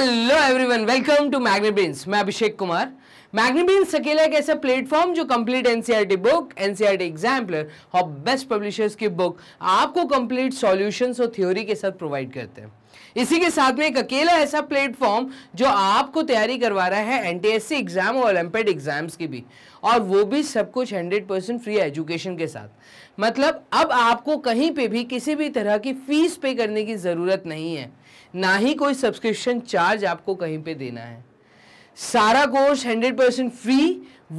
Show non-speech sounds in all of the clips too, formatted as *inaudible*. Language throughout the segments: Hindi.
Hello everyone welcome to Magnet Brains मैं अभिषेक कुमार मैग्नेब्रेन्स अकेला एक ऐसा प्लेटफॉर्म जो complete NCERT book NCERT exemplar और बेस्ट पब्लिशर्स की बुक आपको कंप्लीट सॉल्यूशंस और थ्योरी के साथ प्रोवाइड करते हैं इसी के साथ में एक अकेला ऐसा प्लेटफॉर्म जो आपको तैयारी करवा रहा है एन एग्जाम e और ओलंपिक एग्जाम्स की भी और वो भी सब कुछ 100 परसेंट फ्री एजुकेशन के साथ मतलब अब आपको कहीं पे भी किसी भी तरह की फीस पे करने की ज़रूरत नहीं है ना ही कोई सब्सक्रिप्शन चार्ज आपको कहीं पे देना है सारा कोर्स 100 परसेंट फ्री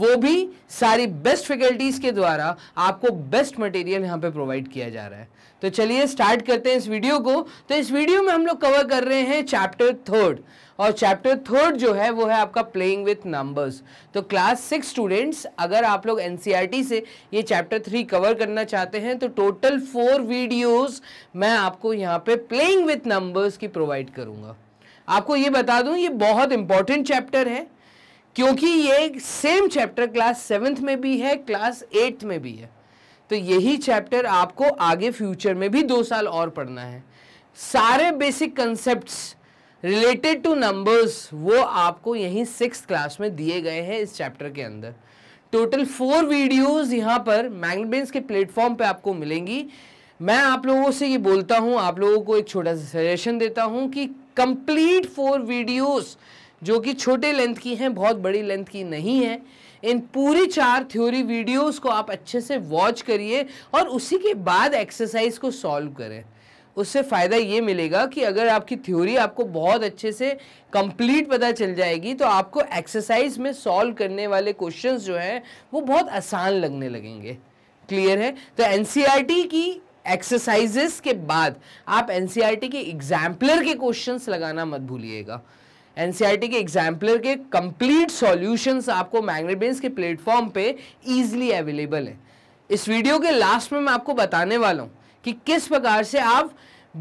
वो भी सारी बेस्ट फैकल्टीज़ के द्वारा आपको बेस्ट मटेरियल यहाँ पे प्रोवाइड किया जा रहा है तो चलिए स्टार्ट करते हैं इस वीडियो को तो इस वीडियो में हम लोग कवर कर रहे हैं चैप्टर थर्ड और चैप्टर थर्ड जो है वो है आपका प्लेइंग विथ नंबर्स तो क्लास सिक्स स्टूडेंट्स अगर आप लोग एन e से ये चैप्टर थ्री कवर करना चाहते हैं तो टोटल फोर वीडियोस मैं आपको यहाँ पे प्लेइंग विथ नंबर्स की प्रोवाइड करूँगा आपको ये बता दूँ ये बहुत इंपॉर्टेंट चैप्टर है क्योंकि ये सेम चैप्टर क्लास सेवन्थ में भी है क्लास एट्थ में भी है तो यही चैप्टर आपको आगे फ्यूचर में भी दो साल और पढ़ना है सारे basic concept related to numbers वो आपको यहीं सिक्स क्लास में दिए गए हैं इस चैप्टर के अंदर टोटल फोर वीडियोस यहाँ पर मैगनबेंस के प्लेटफॉर्म पे आपको मिलेंगी मैं आप लोगों से ये बोलता हूँ आप लोगों को एक छोटा सा सजेशन देता हूँ कि कंप्लीट फोर वीडियोस जो कि छोटे लेंथ की हैं बहुत बड़ी लेंथ की नहीं है इन पूरी चार थ्योरी वीडियोस को आप अच्छे से वॉच करिए और उसी के बाद एक्सरसाइज को सॉल्व करें उससे फ़ायदा ये मिलेगा कि अगर आपकी थ्योरी आपको बहुत अच्छे से कंप्लीट पता चल जाएगी तो आपको एक्सरसाइज में सॉल्व करने वाले क्वेश्चंस जो हैं वो बहुत आसान लगने लगेंगे क्लियर है तो एन e की एक्सरसाइजेस के बाद आप एन e के एग्जाम्पलर के क्वेश्चंस लगाना मत भूलिएगा एनसीईआरटी e के एग्जाम्पलर के कंप्लीट सॉल्यूशंस आपको मैग्नेबेंस के प्लेटफॉर्म पे इजीली अवेलेबल है इस वीडियो के लास्ट में मैं आपको बताने वाला हूँ कि किस प्रकार से आप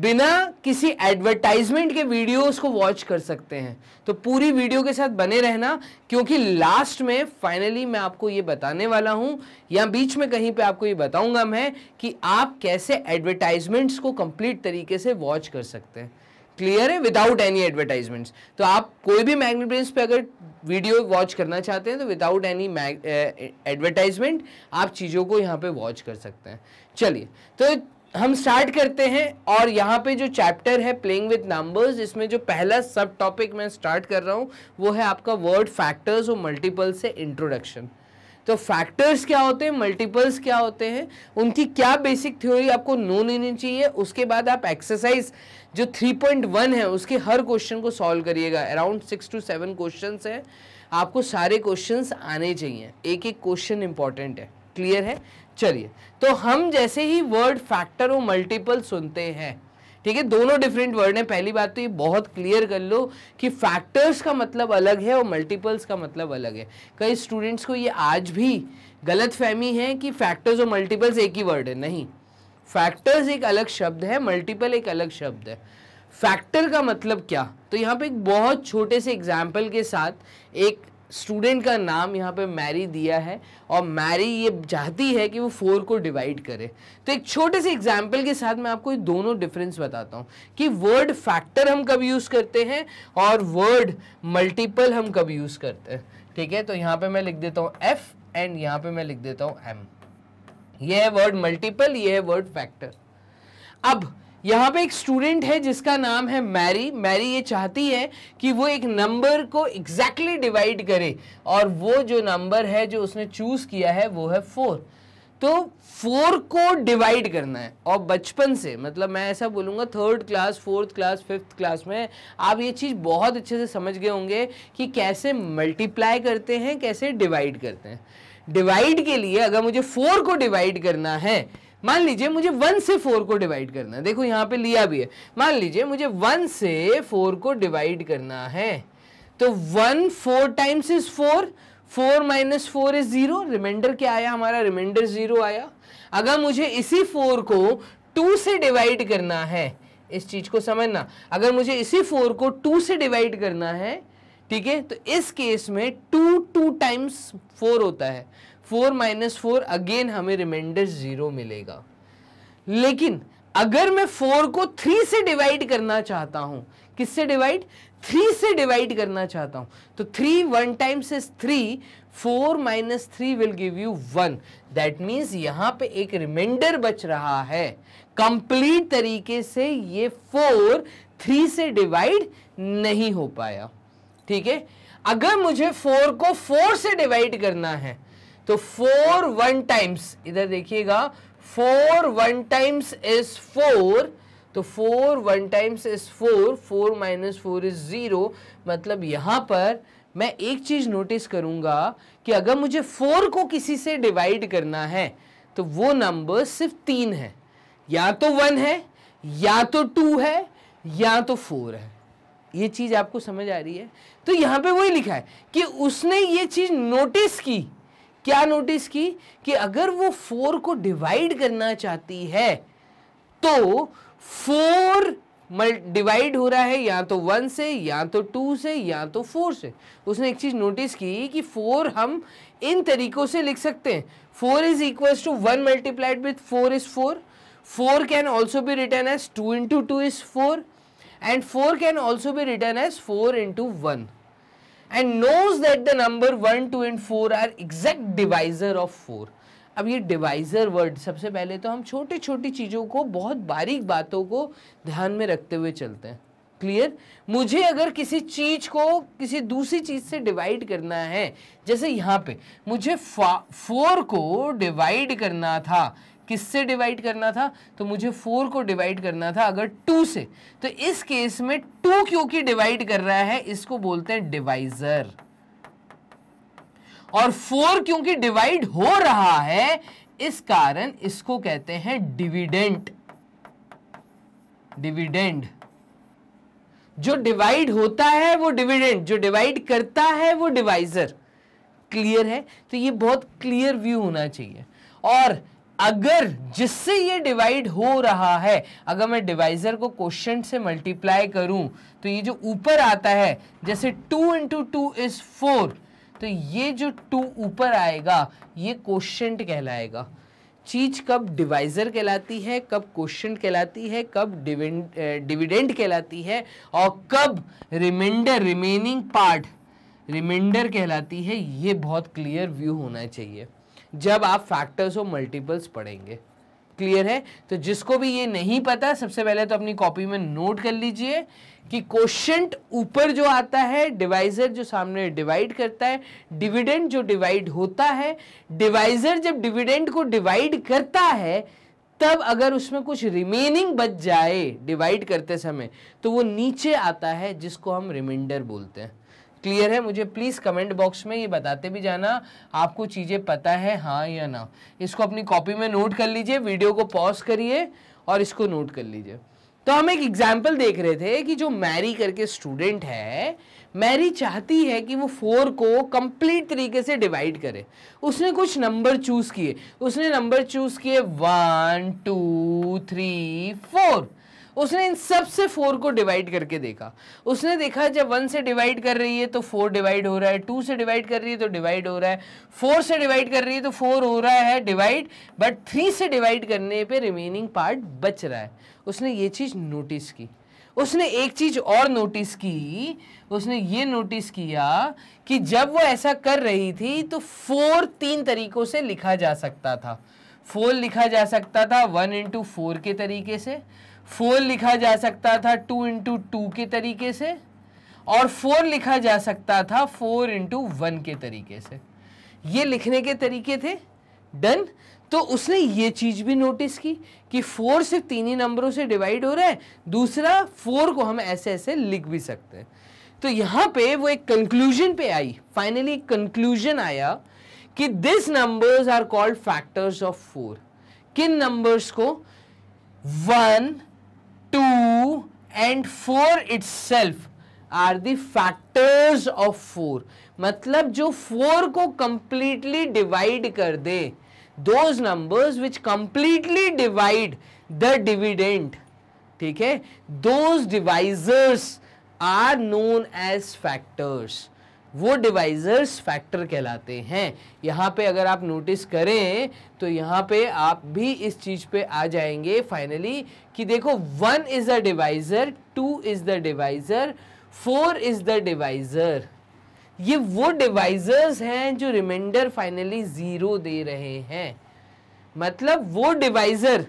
बिना किसी एडवर्टाइजमेंट के वीडियोस को वॉच कर सकते हैं तो पूरी वीडियो के साथ बने रहना क्योंकि लास्ट में फाइनली मैं आपको ये बताने वाला हूँ या बीच में कहीं पे आपको ये बताऊंगा मैं कि आप कैसे एडवर्टाइजमेंट्स को कंप्लीट तरीके से वॉच कर सकते हैं क्लियर है विदाउट एनी एडवर्टाइजमेंट्स तो आप कोई भी मैग्नेट प्रिंस पे अगर वीडियो वॉच करना चाहते हैं तो विदाउट एनी एडवर्टाइजमेंट आप चीज़ों को यहाँ पे वॉच कर सकते हैं चलिए तो हम स्टार्ट करते हैं और यहाँ पे जो चैप्टर है प्लेइंग विद नंबर्स इसमें जो पहला सब टॉपिक मैं स्टार्ट कर रहा हूँ वो है आपका वर्ड फैक्टर्स और मल्टीपल से इंट्रोडक्शन तो फैक्टर्स क्या होते हैं मल्टीपल्स क्या होते हैं उनकी क्या बेसिक थ्योरी आपको नो लेनी चाहिए उसके बाद आप एक्सरसाइज जो 3.1 है उसके हर क्वेश्चन को सॉल्व करिएगा around six to seven question है आपको सारे क्वेश्चन आने चाहिए एक एक क्वेश्चन इंपॉर्टेंट है क्लियर है चलिए तो हम जैसे ही वर्ड फैक्टर और मल्टीपल सुनते हैं ठीक है दोनों डिफरेंट वर्ड हैं पहली बात तो ये बहुत क्लियर कर लो कि फैक्टर्स का मतलब अलग है और मल्टीपल्स का मतलब अलग है कई स्टूडेंट्स को ये आज भी गलत फहमी है कि फैक्टर्स और मल्टीपल्स एक ही वर्ड है नहीं फैक्टर्स एक अलग शब्द है मल्टीपल एक अलग शब्द है फैक्टर का मतलब क्या तो यहाँ पे एक बहुत छोटे से एग्जाम्पल के साथ एक स्टूडेंट का नाम यहाँ पे मैरी दिया है और मैरी ये चाहती है कि वो फोर को डिवाइड करे तो एक छोटे से एग्जाम्पल के साथ मैं आपको ये दोनों डिफरेंस बताता हूँ कि वर्ड फैक्टर हम कब यूज़ करते हैं और वर्ड मल्टीपल हम कब यूज़ करते हैं ठीक है तो यहाँ पे मैं लिख देता हूँ एफ एंड यहाँ पे मैं लिख देता हूँ एम ये है वर्ड मल्टीपल ये है वर्ड फैक्टर अब यहाँ पे एक स्टूडेंट है जिसका नाम है मैरी मैरी ये चाहती है कि वो एक नंबर को एग्जैक्टली exactly डिवाइड करे और वो जो नंबर है जो उसने चूज़ किया है वो है फोर तो फोर को डिवाइड करना है और बचपन से मतलब मैं ऐसा बोलूँगा third class fourth class fifth class में आप ये चीज़ बहुत अच्छे से समझ गए होंगे कि कैसे मल्टीप्लाई करते हैं कैसे डिवाइड करते हैं डिवाइड के लिए अगर मुझे फोर को डिवाइड करना है मान लीजिए मुझे वन से फोर को डिवाइड करना है देखो यहाँ पे लिया भी है मान लीजिए मुझे वन से फोर को डिवाइड करना है तो one four times is four four minus four is zero remainder क्या आया हमारा रिमाइंडर जीरो आया अगर मुझे इसी फोर को टू से डिवाइड करना है इस चीज को समझना अगर मुझे इसी फोर को टू से डिवाइड करना है ठीक है तो इस केस में टू टू टाइम्स फोर होता है फोर माइनस फोर अगेन हमें रिमाइंडर जीरो मिलेगा लेकिन अगर मैं फोर को थ्री से डिवाइड करना चाहता हूं किससे डिवाइड थ्री से डिवाइड करना चाहता हूं तो three one times is three four minus three will give you one that means यहां पे एक रिमाइंडर बच रहा है कंप्लीट तरीके से ये फोर थ्री से डिवाइड नहीं हो पाया ठीक है अगर मुझे फोर को फोर से डिवाइड करना है तो फोर वन टाइम्स इधर देखिएगा four one times is four तो four one times is four four minus four is zero मतलब यहां पर मैं एक चीज़ नोटिस करूँगा कि अगर मुझे फोर को किसी से डिवाइड करना है तो वो नंबर सिर्फ तीन है या तो वन है या तो टू है या तो फोर है ये चीज़ आपको समझ आ रही है तो यहां पे वही लिखा है कि उसने ये चीज़ नोटिस की क्या नोटिस की कि अगर वो फोर को डिवाइड करना चाहती है तो फोर डिवाइड हो रहा है या तो वन से या तो टू से या तो फोर से उसने एक चीज़ नोटिस की कि फोर हम इन तरीकों से लिख सकते हैं four is equal to one multiplied with four is four four can also be written as two into two is four and 4 can also be written as 4 into 1 and knows that the number 1, 2 and 4 are exact divisor of 4. अब ये डिवाइजर वर्ड सबसे पहले तो हम छोटी छोटी चीज़ों को बहुत बारीक बातों को ध्यान में रखते हुए चलते हैं क्लियर मुझे अगर किसी चीज़ को किसी दूसरी चीज़ से डिवाइड करना है जैसे यहाँ पे मुझे फोर को डिवाइड करना था किससे डिवाइड करना था तो मुझे फोर को डिवाइड करना था अगर टू से तो इस केस में टू क्योंकि डिवाइड कर रहा है इसको बोलते हैं डिवाइजर और फोर क्योंकि डिवाइड हो रहा है इस कारण इसको कहते हैं डिविडेंट डिविडेंड जो डिवाइड होता है वो डिविडेंट जो डिवाइड करता है वो डिवाइजर क्लियर है तो ये बहुत क्लियर व्यू होना चाहिए और अगर जिससे ये डिवाइड हो रहा है अगर मैं डिवाइजर को क्वेश्चन से मल्टीप्लाई करूं तो ये जो ऊपर आता है जैसे two into two is four तो ये जो टू ऊपर आएगा ये क्वेश्चन कहलाएगा चीज कब डिवाइजर कहलाती है कब क्वेश्चन कहलाती है कब डिविडेंड कहलाती है और कब रिमाइंडर रिमेनिंग पार्ट रिमाइंडर कहलाती है ये बहुत क्लियर व्यू होना चाहिए जब आप फैक्टर्स और मल्टीपल्स पढ़ेंगे क्लियर है तो जिसको भी ये नहीं पता सबसे पहले तो अपनी कॉपी में नोट कर लीजिए कि क्वेश्चन ऊपर जो आता है डिवाइजर जो सामने डिवाइड करता है डिविडेंड जो डिवाइड होता है डिवाइजर जब डिविडेंड को डिवाइड करता है तब अगर उसमें कुछ रिमेनिंग बच जाए डिवाइड करते समय तो वो नीचे आता है जिसको हम रिमाइंडर बोलते हैं क्लियर है मुझे प्लीज़ कमेंट बॉक्स में ये बताते भी जाना आपको चीज़ें पता है हाँ या ना इसको अपनी कॉपी में नोट कर लीजिए वीडियो को पॉज करिए और इसको नोट कर लीजिए तो हम एक एग्जाम्पल देख रहे थे कि जो मैरी करके स्टूडेंट है मैरी चाहती है कि वो फोर को कंप्लीट तरीके से डिवाइड करे उसने कुछ नंबर चूज़ किए उसने नंबर चूज़ किए वन टू थ्री फोर उसने इन सब से फोर को डिवाइड करके देखा उसने देखा जब वन से डिवाइड कर रही है तो फोर डिवाइड हो रहा है टू से डिवाइड कर रही है तो डिवाइड हो रहा है फोर से डिवाइड कर रही है तो फोर हो रहा है डिवाइड बट थ्री से डिवाइड करने पे रिमेनिंग पार्ट बच रहा है उसने ये चीज़ नोटिस की उसने एक चीज और नोटिस की उसने ये नोटिस किया कि जब वो ऐसा कर रही थी तो फोर तीन तरीकों से लिखा जा सकता था फोर लिखा जा सकता था वन इंटू फोर के तरीके से फोर लिखा जा सकता था टू इंटू टू के तरीके से और फोर लिखा जा सकता था फोर इंटू वन के तरीके से ये लिखने के तरीके थे डन तो उसने ये चीज़ भी नोटिस की कि फोर सिर्फ तीन ही नंबरों से डिवाइड हो रहा है दूसरा फोर को हम ऐसे ऐसे लिख भी सकते हैं तो यहाँ पे वो एक कंक्लूजन पे आई फाइनली एक कंक्लूजन आया कि this numbers are called factors of four किन नंबर्स को one two and four itself are the factors of four मतलब जो फोर को कंप्लीटली डिवाइड कर दे those numbers which completely divide the dividend ठीक है those divisors are known as factors वो डिवाइजर्स फैक्टर कहलाते हैं यहाँ पे अगर आप नोटिस करें तो यहाँ पे आप भी इस चीज़ पे आ जाएंगे फाइनली कि देखो one is the divisor two is the divisor four is the divisor ये वो डिवाइज़र्स हैं जो रिमाइंडर फाइनली ज़ीरो दे रहे हैं मतलब वो डिवाइज़र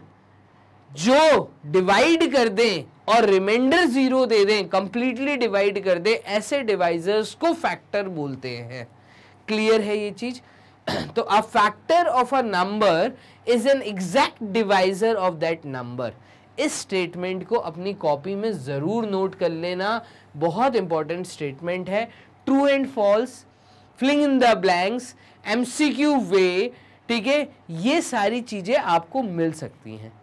जो डिवाइड कर दें और रिमाइंडर जीरो दे दें कंप्लीटली डिवाइड कर दें ऐसे डिवाइजर्स को फैक्टर बोलते हैं क्लियर है ये चीज *clears throat* तो a factor of a number is an exact divisor of that number इस स्टेटमेंट को अपनी कॉपी में ज़रूर नोट कर लेना बहुत इंपॉर्टेंट स्टेटमेंट है true and false filling in the blanks M C Q way ठीक है ये सारी चीज़ें आपको मिल सकती हैं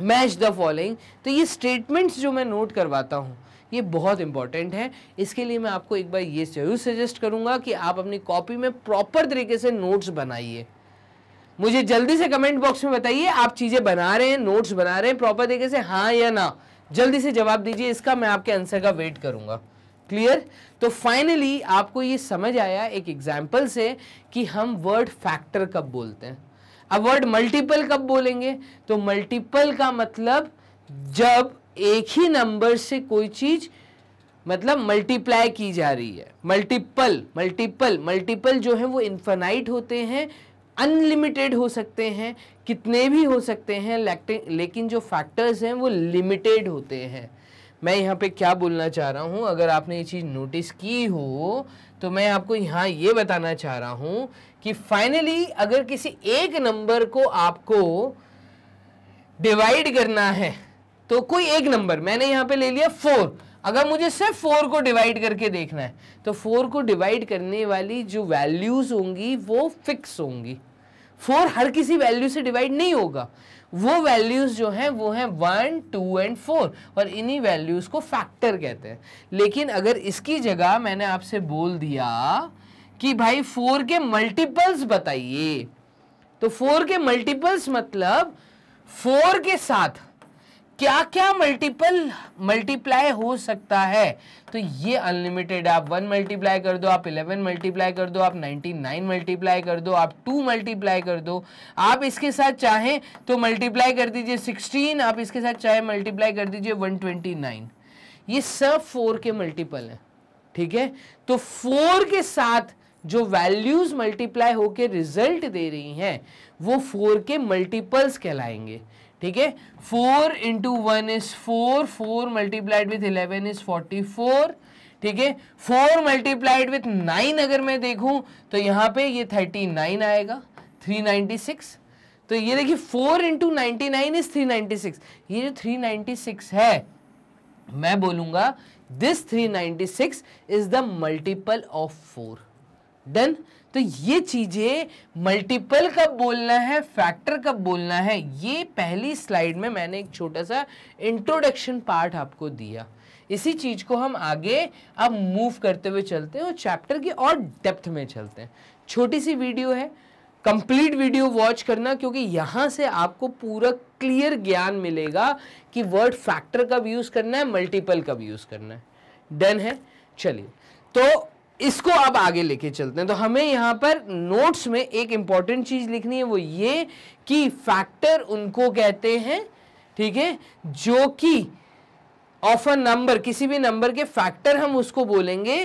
मैच द फॉलोइंग तो ये स्टेटमेंट्स जो मैं नोट करवाता हूँ ये बहुत इंपॉर्टेंट है इसके लिए मैं आपको एक बार ये जरूर सजेस्ट करूँगा कि आप अपनी कॉपी में प्रॉपर तरीके से नोट्स बनाइए मुझे जल्दी से कमेंट बॉक्स में बताइए आप चीज़ें बना रहे हैं नोट्स बना रहे हैं प्रॉपर तरीके से हाँ या ना जल्दी से जवाब दीजिए इसका मैं आपके आंसर का वेट करूँगा क्लियर तो फाइनली आपको ये समझ आया एक एग्जाम्पल से कि हम वर्ड फैक्टर कब बोलते हैं अब वर्ड मल्टीपल कब बोलेंगे तो मल्टीपल का मतलब जब एक ही नंबर से कोई चीज़ मतलब मल्टीप्लाई की जा रही है मल्टीपल मल्टीपल मल्टीपल जो है वो इन्फेनाइट होते हैं अनलिमिटेड हो सकते हैं कितने भी हो सकते हैं लेकिन जो फैक्टर्स हैं वो लिमिटेड होते हैं मैं यहाँ पे क्या बोलना चाह रहा हूँ अगर आपने ये चीज़ नोटिस की हो तो मैं आपको यहाँ ये बताना चाह रहा हूँ कि फाइनली अगर किसी एक नंबर को आपको डिवाइड करना है तो कोई एक नंबर मैंने यहाँ पे ले लिया फोर अगर मुझे सिर्फ फोर को डिवाइड करके देखना है तो फोर को डिवाइड करने वाली जो वैल्यूज़ होंगी वो फिक्स होंगी फोर हर किसी वैल्यू से डिवाइड नहीं होगा वो वैल्यूज़ जो हैं वो हैं वन टू एंड फोर और इन्हीं वैल्यूज़ को फैक्टर कहते हैं लेकिन अगर इसकी जगह मैंने आपसे बोल दिया कि भाई फोर के मल्टीपल्स बताइए तो फोर के मल्टीपल्स मतलब फोर के साथ क्या क्या मल्टीपल मल्टीप्लाई हो सकता है तो ये अनलिमिटेड आप वन मल्टीप्लाई कर दो आप इलेवन मल्टीप्लाई कर दो आप नाइनटी नाइन मल्टीप्लाई कर दो आप टू मल्टीप्लाई कर दो आप इसके साथ चाहें तो मल्टीप्लाई कर दीजिए सिक्सटीन आप इसके साथ चाहे मल्टीप्लाई कर दीजिए वन ट्वेंटी नाइन ये सब फोर के मल्टीपल हैं ठीक है तो फोर के साथ जो वैल्यूज़ मल्टीप्लाई होके रिजल्ट दे रही हैं वो फोर के मल्टीपल्स कहलाएंगे ठीक है four into one is four four multiplied with eleven is forty four ठीक है फोर मल्टीप्लाइड विथ नाइन अगर मैं देखूं तो यहाँ पे ये थर्टी नाइन आएगा थ्री नाइन्टी सिक्स तो ये देखिए four into ninety nine is three ninety six ये जो थ्री नाइन्टी सिक्स है मैं बोलूंगा this three ninety six is the multiple of four done तो ये चीज़ें मल्टीपल कब बोलना है फैक्टर कब बोलना है ये पहली स्लाइड में मैंने एक छोटा सा इंट्रोडक्शन पार्ट आपको दिया इसी चीज़ को हम आगे अब मूव करते हुए चलते हैं और चैप्टर की और डेप्थ में चलते हैं छोटी सी वीडियो है कंप्लीट वीडियो वॉच करना क्योंकि यहाँ से आपको पूरा क्लियर ज्ञान मिलेगा कि वर्ड फैक्टर कब यूज़ करना है मल्टीपल कब यूज़ करना है डन है चलिए तो इसको अब आगे लेके चलते हैं तो हमें यहां पर नोट्स में एक इंपॉर्टेंट चीज़ लिखनी है वो ये कि फैक्टर उनको कहते हैं ठीक है जो कि ऑफ अ नंबर किसी भी नंबर के फैक्टर हम उसको बोलेंगे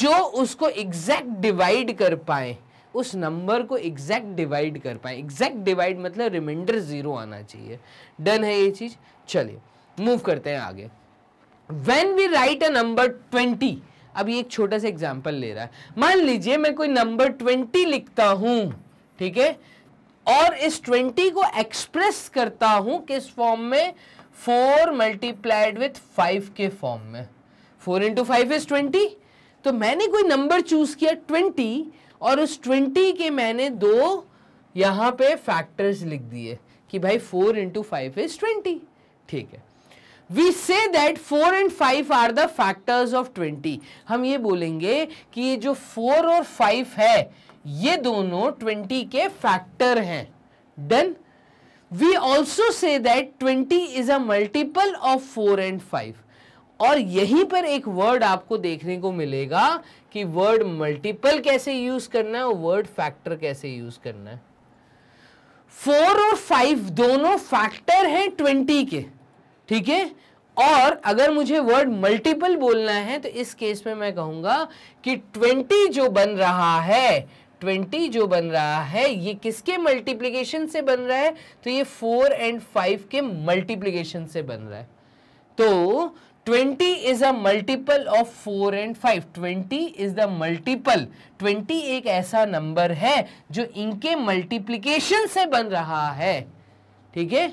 जो उसको एग्जैक्ट डिवाइड कर पाए उस नंबर को एग्जैक्ट डिवाइड कर पाए एग्जैक्ट डिवाइड मतलब रिमाइंडर ज़ीरो आना चाहिए डन है ये चीज़ चलिए मूव करते हैं आगे when we write a number twenty अभी एक छोटा सा एग्जाम्पल ले रहा है मान लीजिए मैं कोई नंबर ट्वेंटी लिखता हूं ठीक है और इस ट्वेंटी को एक्सप्रेस करता हूं किस फॉर्म में फोर मल्टीप्लाइड विथ फाइव के फॉर्म में four into five is twenty तो मैंने कोई नंबर चूज किया ट्वेंटी और उस ट्वेंटी के मैंने दो यहाँ पे फैक्टर्स लिख दिए कि भाई four into five is twenty ठीक है we say that four and five are the factors of twenty हम ये बोलेंगे कि ये जो फोर और फाइव है ये दोनों ट्वेंटी के फैक्टर हैं done we also say that twenty is a multiple of four and five और यहीं पर एक वर्ड आपको देखने को मिलेगा कि वर्ड मल्टीपल कैसे यूज करना है और वर्ड फैक्टर कैसे यूज करना है फोर और फाइव दोनों फैक्टर हैं ट्वेंटी के ठीक है और अगर मुझे वर्ड मल्टीपल बोलना है तो इस केस में मैं कहूंगा कि ट्वेंटी जो बन रहा है ट्वेंटी जो बन रहा है ये किसके मल्टीप्लीकेशन से बन रहा है तो ये फोर एंड फाइव के मल्टीप्लीकेशन से बन रहा है तो twenty is a multiple of four and five twenty is the multiple twenty एक ऐसा नंबर है जो इनके मल्टीप्लीकेशन से बन रहा है ठीक है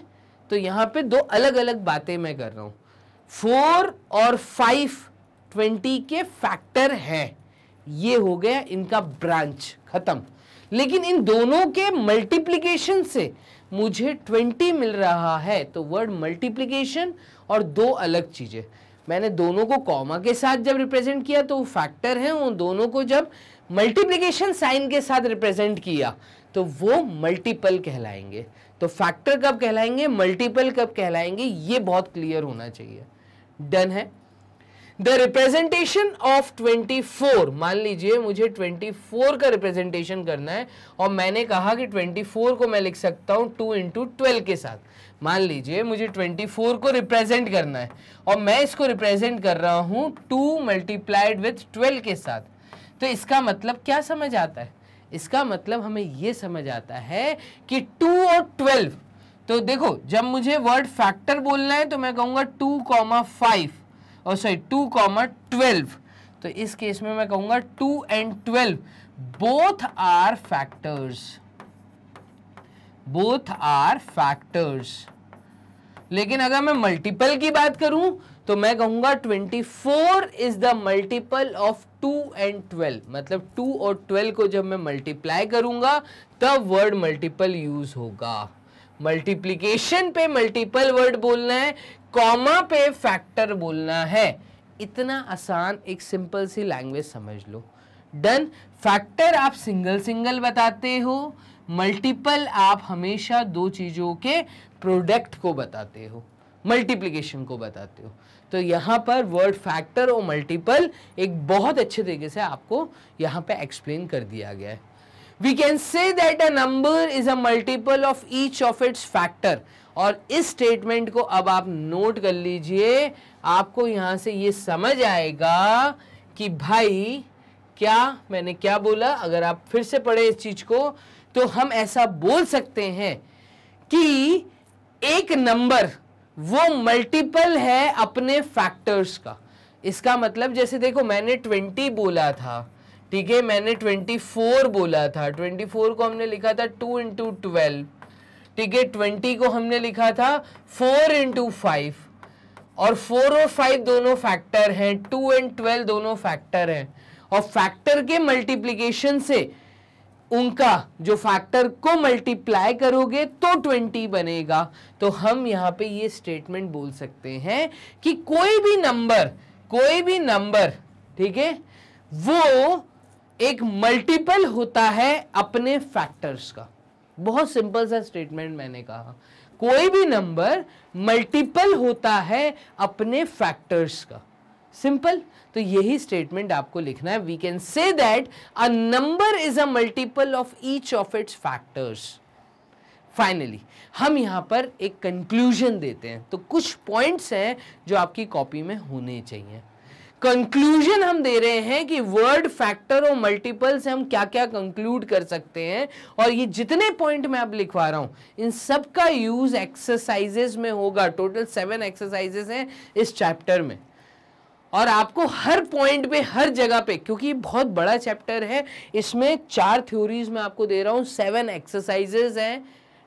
तो यहाँ पे दो अलग अलग बातें मैं कर रहा हूँ फोर और फाइव ट्वेंटी के फैक्टर हैं ये हो गया इनका ब्रांच खत्म लेकिन इन दोनों के मल्टीप्लीकेशन से मुझे ट्वेंटी मिल रहा है तो वर्ड मल्टीप्लीकेशन और दो अलग चीज़ें मैंने दोनों को कॉमा के साथ जब रिप्रेजेंट किया तो वो फैक्टर हैं उन दोनों को जब मल्टीप्लीकेशन साइन के साथ रिप्रेजेंट किया तो वो मल्टीपल कहलाएंगे तो फैक्टर कब कहलाएंगे मल्टीपल कब कहलाएंगे ये बहुत क्लियर होना चाहिए डन है द रिप्रेजेंटेशन ऑफ 24 मान लीजिए मुझे 24 का रिप्रेजेंटेशन करना है और मैंने कहा कि 24 को मैं लिख सकता हूँ 2 इंटू ट्वेल्व के साथ मान लीजिए मुझे 24 को रिप्रेजेंट करना है और मैं इसको रिप्रेजेंट कर रहा हूं 2 मल्टीप्लाइड विथ 12 के साथ तो इसका मतलब क्या समझ आता है इसका मतलब हमें ये समझ आता है कि टू और ट्वेल्व तो देखो जब मुझे वर्ड फैक्टर बोलना है तो मैं कहूँगा टू कॉमा फाइव और सॉरी टू कॉमा ट्वेल्व तो इस केस में मैं कहूँगा two and twelve both are factors both are factors लेकिन अगर मैं मल्टीपल की बात करूं तो मैं कहूँगा 24 is the multiple of 2 and 12 मतलब 2 और 12 को जब मैं मल्टीप्लाई करूँगा तब वर्ड मल्टीपल यूज़ होगा मल्टीप्लीकेशन पे मल्टीपल वर्ड बोलना है कॉमा पे फैक्टर बोलना है इतना आसान एक सिंपल सी लैंग्वेज समझ लो डन फैक्टर आप सिंगल सिंगल बताते हो मल्टीपल आप हमेशा दो चीज़ों के प्रोडक्ट को बताते हो मल्टीप्लीकेशन को बताते हो तो यहाँ पर वर्ड फैक्टर और मल्टीपल एक बहुत अच्छे तरीके से आपको यहाँ पे एक्सप्लेन कर दिया गया है we can say that a number is a multiple of each of its factor और इस स्टेटमेंट को अब आप नोट कर लीजिए आपको यहाँ से ये समझ आएगा कि भाई क्या मैंने क्या बोला अगर आप फिर से पढ़े इस चीज़ को तो हम ऐसा बोल सकते हैं कि एक नंबर वो मल्टीपल है अपने फैक्टर्स का इसका मतलब जैसे देखो मैंने ट्वेंटी बोला था ठीक है मैंने ट्वेंटी फोर बोला था ट्वेंटी फोर को हमने लिखा था टू इंटू ट्वेल्व ठीक है ट्वेंटी को हमने लिखा था फोर इंटू फाइव और फोर और फाइव दोनों फैक्टर हैं टू एंड ट्वेल्व दोनों फैक्टर हैं और फैक्टर के मल्टीप्लीकेशन से उनका जो फैक्टर को मल्टीप्लाई करोगे तो ट्वेंटी बनेगा तो हम यहाँ पे ये स्टेटमेंट बोल सकते हैं कि कोई भी नंबर कोई भी नंबर ठीक है वो एक मल्टीपल होता है अपने फैक्टर्स का बहुत सिंपल सा स्टेटमेंट मैंने कहा कोई भी नंबर मल्टीपल होता है अपने फैक्टर्स का सिंपल तो यही स्टेटमेंट आपको लिखना है we can say that a number is a multiple of each of its factors finally हम यहाँ पर एक कंक्लूजन देते हैं तो कुछ पॉइंट्स हैं जो आपकी कॉपी में होने चाहिए कंक्लूजन हम दे रहे हैं कि वर्ड फैक्टर और मल्टीपल से हम क्या क्या कंक्लूड कर सकते हैं और ये जितने पॉइंट मैं अब लिखवा रहा हूँ इन सब का यूज़ एक्सरसाइजेज में होगा टोटल सेवन एक्सरसाइजेज हैं इस चैप्टर में और आपको हर पॉइंट पे हर जगह पे क्योंकि ये बहुत बड़ा चैप्टर है इसमें चार थ्योरीज मैं आपको दे रहा हूँ सेवन एक्सरसाइजेज हैं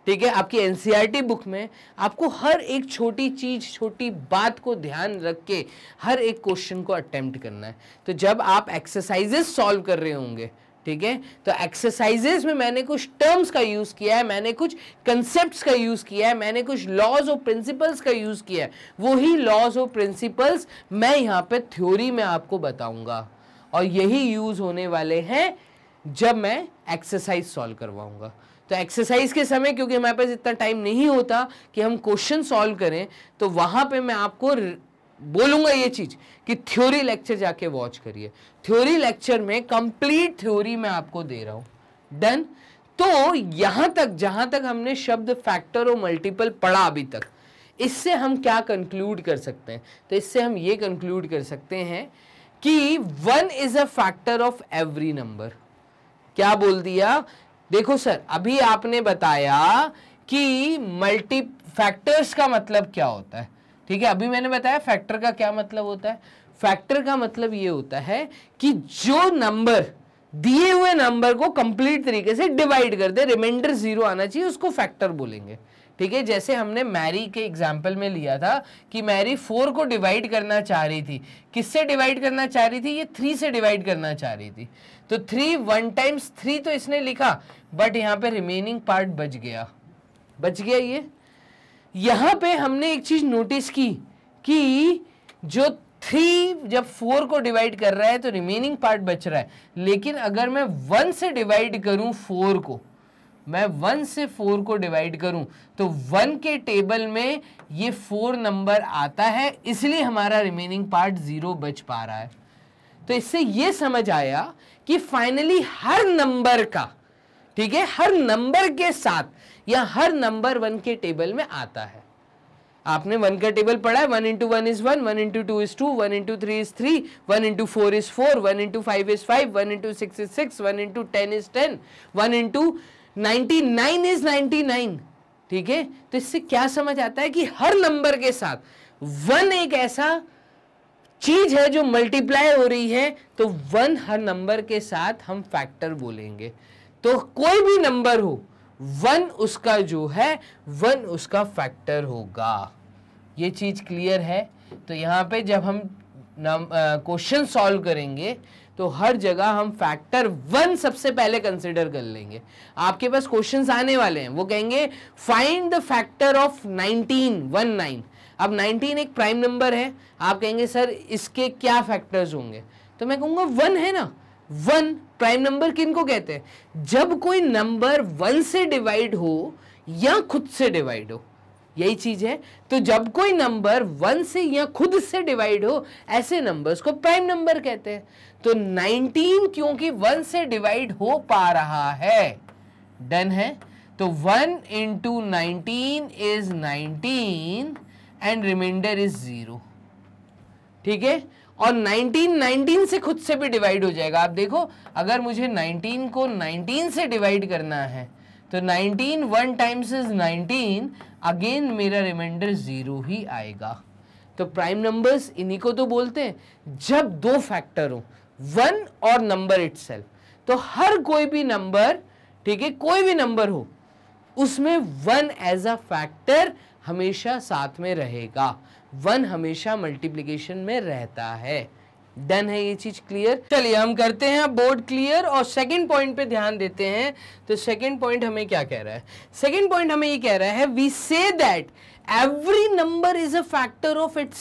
ठीक है आपकी एनसीईआरटी बुक e में आपको हर एक छोटी चीज छोटी बात को ध्यान रख के हर एक क्वेश्चन को अटेम्प्ट करना है तो जब आप एक्सरसाइजेस सॉल्व कर रहे होंगे ठीक है तो एक्सरसाइजेस में मैंने कुछ टर्म्स का यूज़ किया है मैंने कुछ कंसेप्ट का यूज़ किया है मैंने कुछ लॉज और प्रिंसिपल्स का यूज़ किया है वही लॉज और प्रिंसिपल्स मैं यहाँ पे थ्योरी में आपको बताऊंगा और यही यूज़ होने वाले हैं जब मैं एक्सरसाइज सॉल्व करवाऊँगा तो एक्सरसाइज के समय क्योंकि हमारे पास इतना टाइम नहीं होता कि हम क्वेश्चन सॉल्व करें तो वहाँ पे मैं आपको बोलूंगा ये चीज कि थ्योरी लेक्चर जाके वॉच करिए थ्योरी लेक्चर में कंप्लीट थ्योरी मैं आपको दे रहा हूं डन तो यहां तक जहां तक हमने शब्द फैक्टर और मल्टीपल पढ़ा अभी तक इससे हम क्या कंक्लूड कर सकते हैं तो इससे हम ये कंक्लूड कर सकते हैं कि one is a factor of every number क्या बोल दिया देखो सर अभी आपने बताया कि मल्टी फैक्टर्स का मतलब क्या होता है ठीक है अभी मैंने बताया फैक्टर का क्या मतलब होता है फैक्टर का मतलब ये होता है कि जो नंबर दिए हुए नंबर को कंप्लीट तरीके से डिवाइड कर दे रिमाइंडर जीरो आना चाहिए उसको फैक्टर बोलेंगे ठीक है जैसे हमने मैरी के एग्जाम्पल में लिया था कि मैरी फोर को डिवाइड करना चाह रही थी किससे डिवाइड करना चाह रही थी ये थ्री से डिवाइड करना चाह रही थी तो थ्री वन टाइम्स थ्री तो इसने लिखा बट यहाँ पे रिमेनिंग पार्ट बच गया बच गया ये यहाँ पे हमने एक चीज़ नोटिस की कि जो थ्री जब फोर को डिवाइड कर रहा है तो रिमेनिंग पार्ट बच रहा है लेकिन अगर मैं वन से डिवाइड करूँ फोर को मैं वन से फोर को डिवाइड करूं तो वन के टेबल में ये फोर नंबर आता है इसलिए हमारा रिमेनिंग पार्ट ज़ीरो बच पा रहा है तो इससे ये समझ आया कि फाइनली हर नंबर का ठीक है हर नंबर के साथ या हर नंबर वन के टेबल में आता है आपने वन का टेबल पढ़ा है one into one is one one into two is two one into three is three one into four is four one into five is five one into six is six one into ten is ten one into ninety nine is ninety nine ठीक है तो इससे क्या समझ आता है कि हर नंबर के साथ वन एक ऐसा चीज है जो मल्टीप्लाई हो रही है तो वन हर नंबर के साथ हम फैक्टर बोलेंगे तो कोई भी नंबर हो वन उसका जो है वन उसका फैक्टर होगा ये चीज़ क्लियर है तो यहाँ पे जब हम क्वेश्चन सॉल्व करेंगे तो हर जगह हम फैक्टर वन सबसे पहले कंसिडर कर लेंगे आपके पास क्वेश्चन आने वाले हैं वो कहेंगे find the factor of nineteen one nine अब नाइनटीन एक प्राइम नंबर है आप कहेंगे सर इसके क्या फैक्टर्स होंगे तो मैं कहूँगा वन है ना वन प्राइम नंबर किनको कहते हैं जब कोई नंबर वन से डिवाइड हो या खुद से डिवाइड हो यही चीज है तो जब कोई नंबर वन से या खुद से डिवाइड हो ऐसे नंबर्स को प्राइम नंबर कहते हैं तो नाइनटीन क्योंकि वन से डिवाइड हो पा रहा है डन है तो one into nineteen is nineteen and remainder is zero ठीक है और 19 19 से खुद से भी डिवाइड हो जाएगा आप देखो अगर मुझे 19 को 19 से डिवाइड करना है तो 19 वन टाइम्स इज 19 अगेन मेरा रिमाइंडर ज़ीरो ही आएगा तो प्राइम नंबर्स इन्हीं को तो बोलते हैं जब दो फैक्टर हो वन और नंबर इट तो हर कोई भी नंबर ठीक है कोई भी नंबर हो उसमें वन एज अ फैक्टर हमेशा साथ में रहेगा वन हमेशा मल्टीप्लीकेशन में रहता है डन है ये चीज क्लियर चलिए हम करते हैं बोर्ड क्लियर और सेकंड पॉइंट पे ध्यान देते हैं तो सेकंड पॉइंट हमें क्या कह रहा है सेकंड पॉइंट हमें ये कह रहा है we say that every number is a factor of it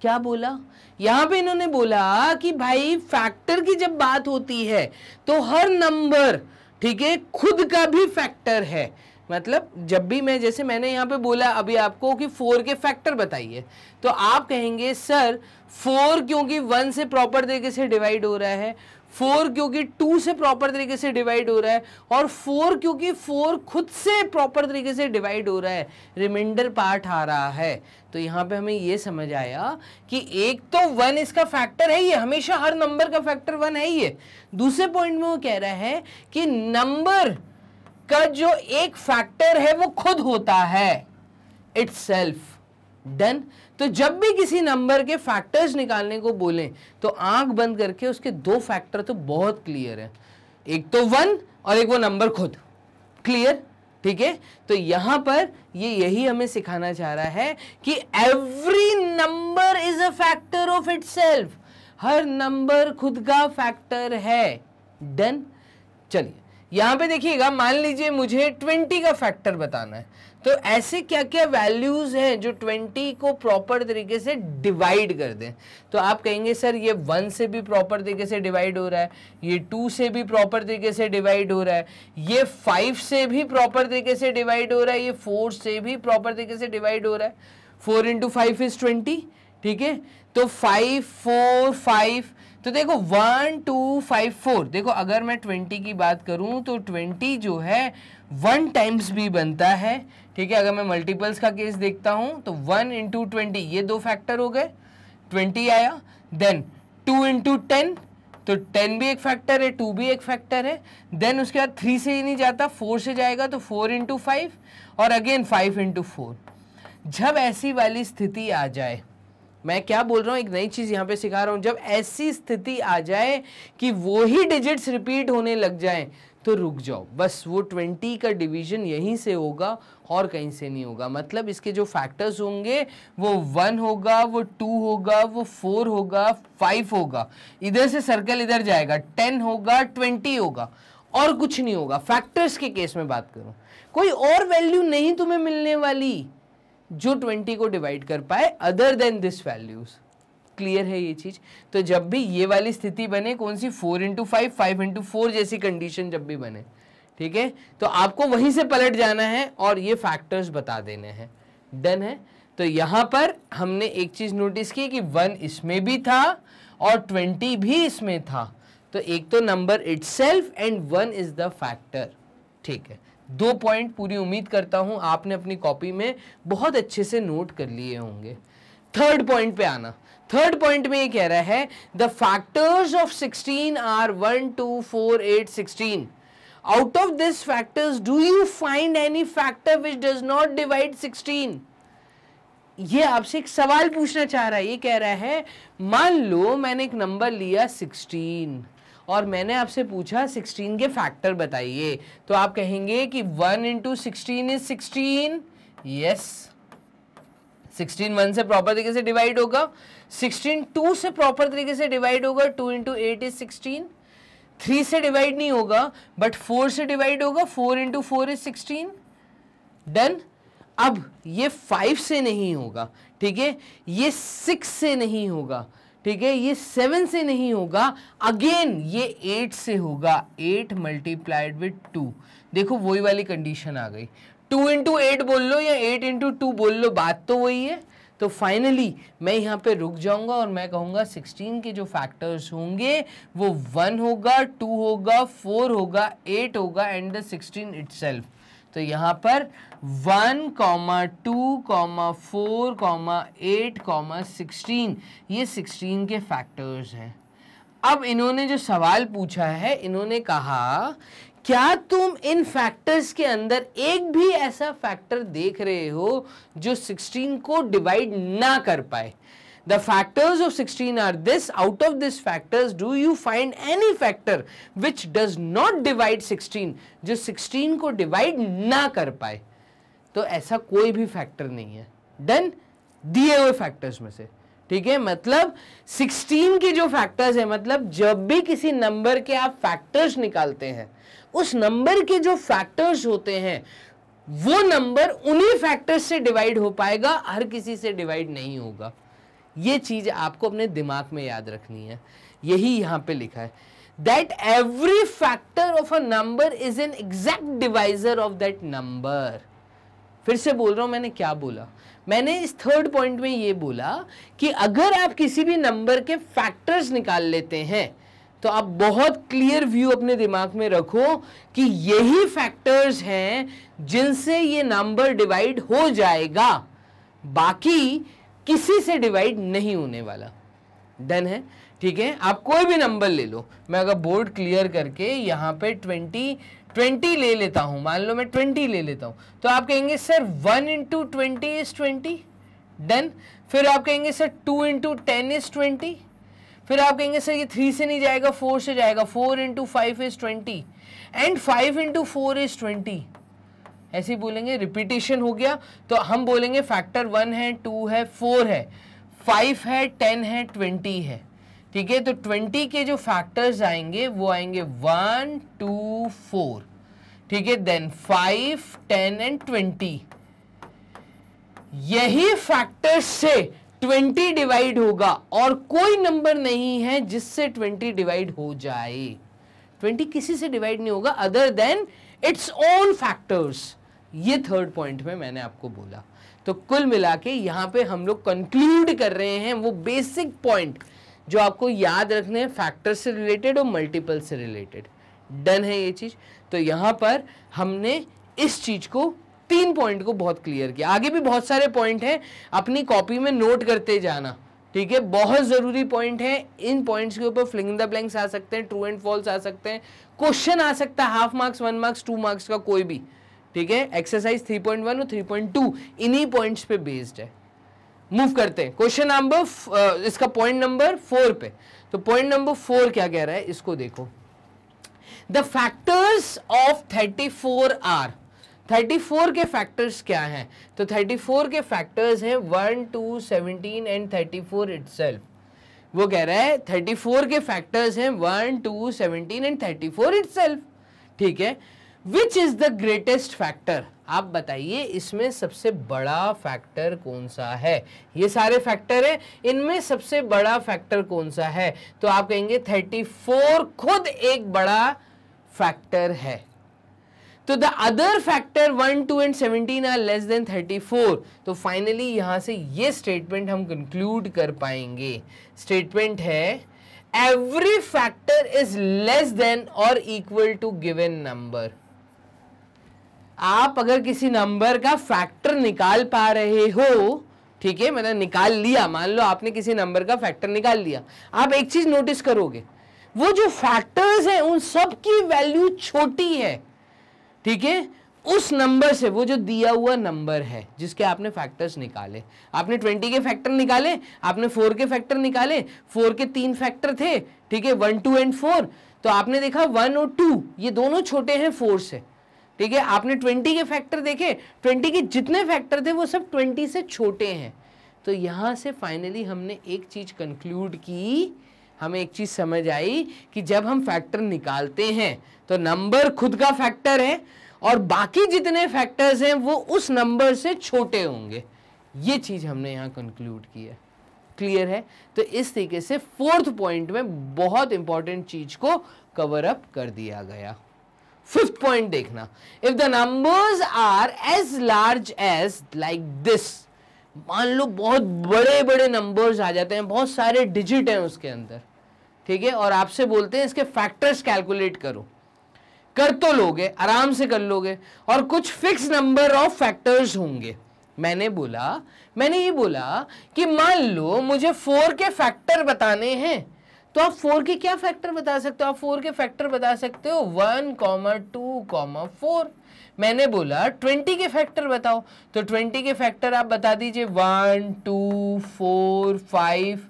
क्या बोला यहाँ पे इन्होंने बोला कि भाई फैक्टर की जब बात होती है तो हर नंबर ठीक है खुद का भी फैक्टर है मतलब जब भी मैं जैसे मैंने यहाँ पे बोला अभी आपको कि फोर के फैक्टर बताइए तो आप कहेंगे सर फोर क्योंकि वन से प्रॉपर तरीके से डिवाइड हो रहा है फोर क्योंकि टू से प्रॉपर तरीके से डिवाइड हो रहा है और फोर क्योंकि फोर खुद से प्रॉपर तरीके से डिवाइड हो रहा है रिमाइंडर पार्ट आ रहा है तो यहाँ पे हमें ये समझ आया कि एक तो वन इसका फैक्टर है ये हमेशा हर नंबर का फैक्टर वन है ही है दूसरे पॉइंट में वो कह रहा है कि नंबर का जो एक फैक्टर है वो खुद होता है इट्स डन तो जब भी किसी नंबर के फैक्टर्स निकालने को बोले तो आंख बंद करके उसके दो फैक्टर तो बहुत क्लियर है एक तो वन और एक वो नंबर खुद क्लियर ठीक है तो यहां पर ये यही हमें सिखाना चाह रहा है कि every number is a factor of it हर नंबर खुद का फैक्टर है डन चलिए यहाँ पे देखिएगा मान लीजिए मुझे ट्वेंटी का फैक्टर बताना है तो ऐसे क्या क्या वैल्यूज हैं जो ट्वेंटी को प्रॉपर तरीके से डिवाइड कर दें तो आप कहेंगे सर ये वन से भी प्रॉपर तरीके से डिवाइड हो रहा है ये टू से भी प्रॉपर तरीके से डिवाइड हो रहा है ये फाइव से भी प्रॉपर तरीके से डिवाइड हो रहा है ये फोर से भी प्रॉपर तरीके से डिवाइड हो रहा है four into five is twenty ठीक है तो फाइव फोर फाइव तो देखो वन टू फाइव फोर देखो अगर मैं ट्वेंटी की बात करूँ तो ट्वेंटी जो है वन टाइम्स भी बनता है ठीक है अगर मैं मल्टीपल्स का केस देखता हूँ तो वन इंटू ट्वेंटी ये दो फैक्टर हो गए ट्वेंटी आया देन टू इंटू टेन तो टेन भी एक फैक्टर है टू भी एक फैक्टर है देन उसके बाद थ्री से ही नहीं जाता फोर से जाएगा तो फोर इंटू फाइव और अगेन फाइव इंटू फोर जब ऐसी वाली स्थिति आ जाए मैं क्या बोल रहा हूँ एक नई चीज़ यहाँ पे सिखा रहा हूँ जब ऐसी स्थिति आ जाए कि वो ही डिजिट्स रिपीट होने लग जाए तो रुक जाओ बस वो ट्वेंटी का डिवीजन यहीं से होगा और कहीं से नहीं होगा मतलब इसके जो फैक्टर्स होंगे वो वन होगा वो टू होगा वो फोर होगा फाइव होगा इधर से सर्कल इधर जाएगा टेन होगा ट्वेंटी होगा और कुछ नहीं होगा फैक्टर्स के केस में बात करूँ कोई और वैल्यू नहीं तुम्हें मिलने वाली जो 20 को डिवाइड कर पाए other than this values clear है ये चीज तो जब भी ये वाली स्थिति बने कौन सी four into five five into four जैसी कंडीशन जब भी बने ठीक है तो आपको वहीं से पलट जाना है और ये फैक्टर्स बता देने हैं डन है तो यहां पर हमने एक चीज़ नोटिस की कि वन इसमें भी था और ट्वेंटी भी इसमें था तो एक तो number itself and one is the factor ठीक है दो पॉइंट पूरी उम्मीद करता हूं आपने अपनी कॉपी में बहुत अच्छे से नोट कर लिए होंगे थर्ड पॉइंट पे आना थर्ड पॉइंट में ये कह रहा है the factors of 16 are 1 2 4 8 16 out of this factors do you find any factor which does not divide 16 ये आपसे एक सवाल पूछना चाह रहा है ये कह रहा है मान लो मैंने एक नंबर लिया सिक्सटीन और मैंने आपसे पूछा 16 के फैक्टर बताइए तो आप कहेंगे कि 1 into sixteen is sixteen yes 16 one से प्रॉपर तरीके से डिवाइड होगा 16 टू से प्रॉपर तरीके से डिवाइड होगा 2 into eight is sixteen three से डिवाइड नहीं होगा बट फोर से डिवाइड होगा four into four is sixteen done अब ये फाइव से नहीं होगा ठीक है ये सिक्स से नहीं होगा ठीक है ये सेवन से नहीं होगा अगेन ये एट से होगा एट मल्टीप्लाइड विथ टू देखो वही वाली कंडीशन आ गई टू इंटू एट बोल लो या एट इंटू टू बोल लो बात तो वही है तो फाइनली मैं यहाँ पे रुक जाऊंगा और मैं कहूँगा 16 के जो फैक्टर्स होंगे वो वन होगा टू होगा फोर होगा एट होगा एंड द 16 सेल्फ तो यहाँ पर one comma two comma four comma eight comma sixteen ये सिक्सटीन के फैक्टर्स हैं अब इन्होंने जो सवाल पूछा है इन्होंने कहा क्या तुम इन फैक्टर्स के अंदर एक भी ऐसा फैक्टर देख रहे हो जो 16 को डिवाइड ना कर पाए The factors of 16 are this. Out of these factors, do you find any factor which does not divide 16? जो 16 को divide ना कर पाए तो ऐसा कोई भी factor नहीं है देन दिए हुए factors में से ठीक है मतलब 16 के जो फैक्टर्स है मतलब जब भी किसी नंबर के आप फैक्टर्स निकालते हैं उस नंबर के जो फैक्टर्स होते हैं वो नंबर उन्हीं फैक्टर्स से डिवाइड हो पाएगा हर किसी से डिवाइड नहीं होगा ये चीज़ आपको अपने दिमाग में याद रखनी है यही यहां पे लिखा है that every factor of a number is an exact divisor of that number फिर से बोल रहा हूं मैंने क्या बोला मैंने इस थर्ड पॉइंट में ये बोला कि अगर आप किसी भी नंबर के फैक्टर्स निकाल लेते हैं तो आप बहुत क्लियर व्यू अपने दिमाग में रखो कि यही फैक्टर्स हैं जिनसे ये नंबर डिवाइड हो जाएगा बाकी किसी से डिवाइड नहीं होने वाला डन है ठीक है आप कोई भी नंबर ले लो मैं अगर बोर्ड क्लियर करके यहाँ पे ट्वेंटी ट्वेंटी ले लेता हूँ मान लो मैं ट्वेंटी ले लेता हूँ तो आप कहेंगे sir one into twenty is twenty done फिर आप कहेंगे sir two into ten is twenty फिर आप कहेंगे सर ये थ्री से नहीं जाएगा फोर से जाएगा four into five is twenty and five into four is twenty ऐसे ही बोलेंगे रिपीटेशन हो गया तो हम बोलेंगे फैक्टर वन है टू है फोर है फाइव है टेन है ट्वेंटी है ठीक है तो ट्वेंटी के जो फैक्टर्स आएंगे वो आएंगे वन टू फोर ठीक है then five ten and twenty यही फैक्टर्स से ट्वेंटी डिवाइड होगा और कोई नंबर नहीं है जिससे ट्वेंटी डिवाइड हो जाए ट्वेंटी किसी से डिवाइड नहीं होगा other than its own factors ये थर्ड पॉइंट में मैंने आपको बोला तो कुल मिला के यहाँ पे हम लोग कंक्लूड कर रहे हैं वो बेसिक पॉइंट जो आपको याद रखने हैं फैक्टर से रिलेटेड और मल्टीपल से रिलेटेड डन है ये चीज़ तो यहाँ पर हमने इस चीज़ को तीन पॉइंट को बहुत क्लियर किया आगे भी बहुत सारे पॉइंट हैं अपनी कॉपी में नोट करते जाना ठीक है बहुत ज़रूरी पॉइंट है इन पॉइंट्स के ऊपर फ्लिंग द ब्लैंक्स आ सकते हैं ट्रू एंड फॉल्स आ सकते हैं क्वेश्चन आ सकता है half marks one marks two marks का कोई भी ठीक है एक्सरसाइज 3.1 और 3.2 इन्हीं पॉइंट्स पे बेस्ड है मूव करते हैं क्वेश्चन नंबर इसका पॉइंट नंबर फोर पे तो पॉइंट नंबर फोर क्या कह रहा है इसको देखो the factors of thirty four are 34 के फैक्टर्स क्या हैं तो 34 के फैक्टर्स हैं one two seventeen and 34 four वो कह रहा है 34 के फैक्टर्स हैं one two seventeen and 34 four ठीक है which is the greatest factor आप बताइए इसमें सबसे बड़ा फैक्टर कौन सा है ये सारे फैक्टर हैं इनमें सबसे बड़ा फैक्टर कौन सा है तो आप कहेंगे 34 खुद एक बड़ा फैक्टर है तो the other factor one two and seventeen are less than thirty four तो फाइनली यहां से ये स्टेटमेंट हम कंक्लूड कर पाएंगे स्टेटमेंट है every factor is less than और इक्वल टू given नंबर आप अगर किसी नंबर का फैक्टर निकाल पा रहे हो ठीक है मतलब निकाल लिया मान लो आपने किसी नंबर का फैक्टर निकाल लिया आप एक चीज नोटिस करोगे वो जो फैक्टर्स हैं उन सब की वैल्यू छोटी है ठीक है उस नंबर से वो जो दिया हुआ नंबर है जिसके आपने फैक्टर्स निकाले आपने ट्वेंटी के फैक्टर निकाले आपने फोर के फैक्टर निकाले फोर के तीन फैक्टर थे ठीक है वन टू एंड फोर तो आपने देखा वन और टू ये दोनों छोटे हैं फोर से ठीक है आपने ट्वेंटी के फैक्टर देखे ट्वेंटी के जितने फैक्टर थे वो सब ट्वेंटी से छोटे हैं तो यहाँ से फाइनली हमने एक चीज़ कंक्लूड की हमें एक चीज़ समझ आई कि जब हम फैक्टर निकालते हैं तो नंबर खुद का फैक्टर है और बाकी जितने फैक्टर्स हैं वो उस नंबर से छोटे होंगे ये चीज़ हमने यहाँ कंक्लूड की है क्लियर है तो इस तरीके से फोर्थ पॉइंट में बहुत इंपॉर्टेंट चीज़ को कवर अप कर दिया गया फिफ्थ पॉइंट देखना if the numbers are as large as like this मान लो बहुत बड़े बड़े नंबर्स आ जाते हैं बहुत सारे डिजिट हैं उसके अंदर ठीक है और आपसे बोलते हैं इसके फैक्टर्स कैलकुलेट करो कर तो लोगे आराम से कर लोगे और कुछ फिक्स नंबर ऑफ फैक्टर्स होंगे मैंने बोला मैंने ये बोला कि मान लो मुझे फोर के फैक्टर बताने हैं तो आप फोर के क्या फैक्टर बता सकते हो आप फोर के फैक्टर बता सकते हो one comma two comma four मैंने बोला ट्वेंटी के फैक्टर बताओ तो ट्वेंटी के फैक्टर आप बता दीजिए one two four five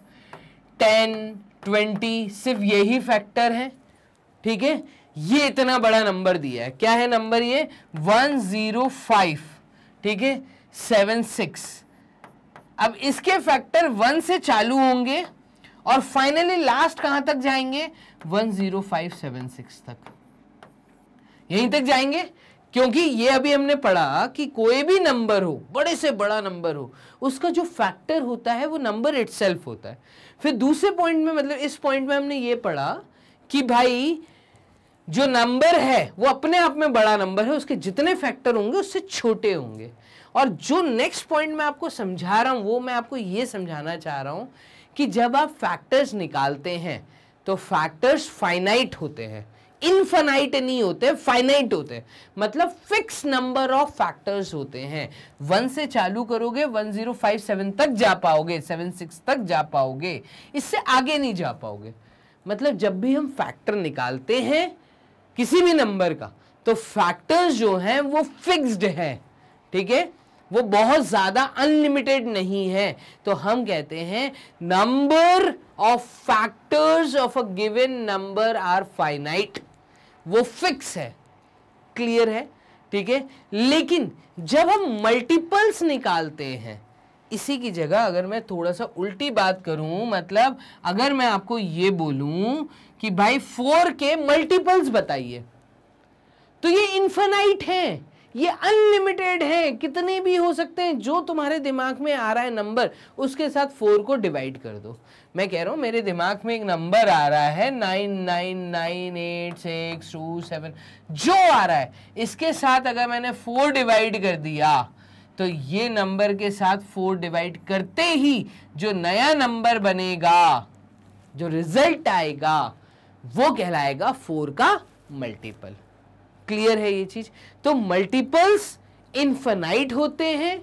ten twenty सिर्फ यही फैक्टर है ठीक है ये इतना बड़ा नंबर दिया है क्या है नंबर ये वन ज़ीरो फाइव ठीक है सेवन सिक्स अब इसके फैक्टर वन से चालू होंगे और फाइनली लास्ट कहां तक जाएंगे one zero five seven six तक यहीं तक जाएंगे क्योंकि ये अभी हमने पढ़ा कि कोई भी नंबर हो बड़े से बड़ा नंबर हो उसका जो फैक्टर होता है वो नंबर इट होता है फिर दूसरे पॉइंट में मतलब इस पॉइंट में हमने ये पढ़ा कि भाई जो नंबर है वो अपने आप में बड़ा नंबर है उसके जितने फैक्टर होंगे उससे छोटे होंगे और जो नेक्स्ट पॉइंट मैं आपको समझा रहा हूँ वो मैं आपको ये समझाना चाह रहा हूँ कि जब आप फैक्टर्स निकालते हैं तो फैक्टर्स फाइनाइट होते हैं इनफाइनाइट नहीं होते फाइनाइट होते मतलब फिक्स नंबर ऑफ फैक्टर्स होते हैं वन से चालू करोगे वन जीरो फाइव सेवन तक जा पाओगे सेवन सिक्स तक जा पाओगे इससे आगे नहीं जा पाओगे मतलब जब भी हम फैक्टर निकालते हैं किसी भी नंबर का तो फैक्टर्स जो हैं वो फिक्स्ड है ठीक है वो बहुत ज़्यादा अनलिमिटेड नहीं है तो हम कहते हैं number of factors of a given number are finite वो फिक्स है क्लियर है ठीक है लेकिन जब हम मल्टीपल्स निकालते हैं इसी की जगह अगर मैं थोड़ा सा उल्टी बात करूं मतलब अगर मैं आपको ये बोलूं कि भाई फोर के मल्टीपल्स बताइए तो ये इन्फेनाइट है ये अनलिमिटेड है कितने भी हो सकते हैं जो तुम्हारे दिमाग में आ रहा है नंबर उसके साथ फोर को डिवाइड कर दो मैं कह रहा हूँ मेरे दिमाग में एक नंबर आ रहा है nine nine nine eight six to seven जो आ रहा है इसके साथ अगर मैंने फोर डिवाइड कर दिया तो ये नंबर के साथ फोर डिवाइड करते ही जो नया नंबर बनेगा जो रिजल्ट आएगा वो कहलाएगा फोर का मल्टीपल क्लियर है ये चीज तो मल्टीपल्स इनफाइट होते हैं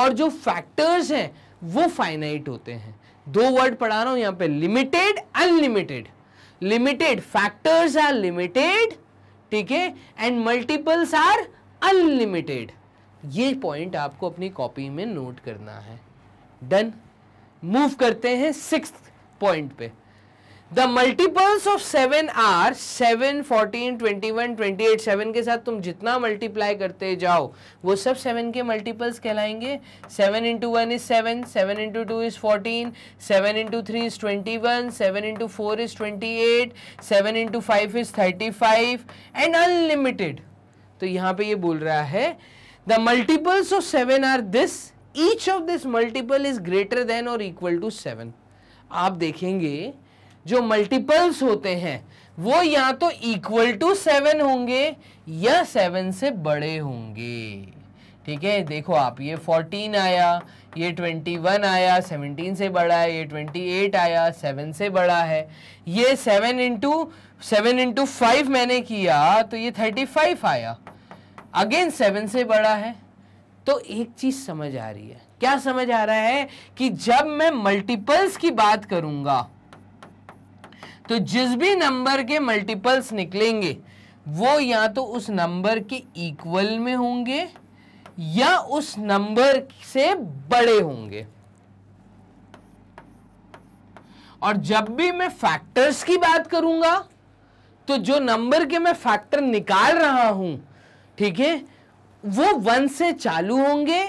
और जो फैक्टर्स हैं वो फाइनाइट होते हैं दो वर्ड पढ़ा रहा हूं यहां पे limited unlimited limited factors are limited ठीक है एंड मल्टीपल्स आर अनलिमिटेड ये पॉइंट आपको अपनी कॉपी में नोट करना है डन मूव करते हैं सिक्स पॉइंट पे the multiples of seven are seven fourteen twenty one twenty eight seven के साथ तुम जितना मल्टीप्लाई करते जाओ वो सब सेवन के मल्टीपल्स कहलाएंगे seven into one is seven seven into two is fourteen seven into three is twenty one seven into four is twenty eight seven into five is thirty five and unlimited तो यहाँ पे ये बोल रहा है the multiples of seven are this each of this multiple is greater than और इक्वल टू सेवन आप देखेंगे जो मल्टीपल्स होते हैं वो या तो इक्वल टू सेवन होंगे या सेवन से बड़े होंगे ठीक है देखो आप ये फोर्टीन आया ये ट्वेंटी वन आया सेवनटीन से बड़ा है ये ट्वेंटी एट आया सेवन से बड़ा है ये seven into seven into five मैंने किया तो ये थर्टी फाइव आया अगेन सेवन से बड़ा है तो एक चीज़ समझ आ रही है क्या समझ आ रहा है कि जब मैं मल्टीपल्स की बात करूंगा तो जिस भी नंबर के मल्टीपल्स निकलेंगे वो या तो उस नंबर के इक्वल में होंगे या उस नंबर से बड़े होंगे और जब भी मैं फैक्टर्स की बात करूंगा तो जो नंबर के मैं फैक्टर निकाल रहा हूं ठीक है वो वन से चालू होंगे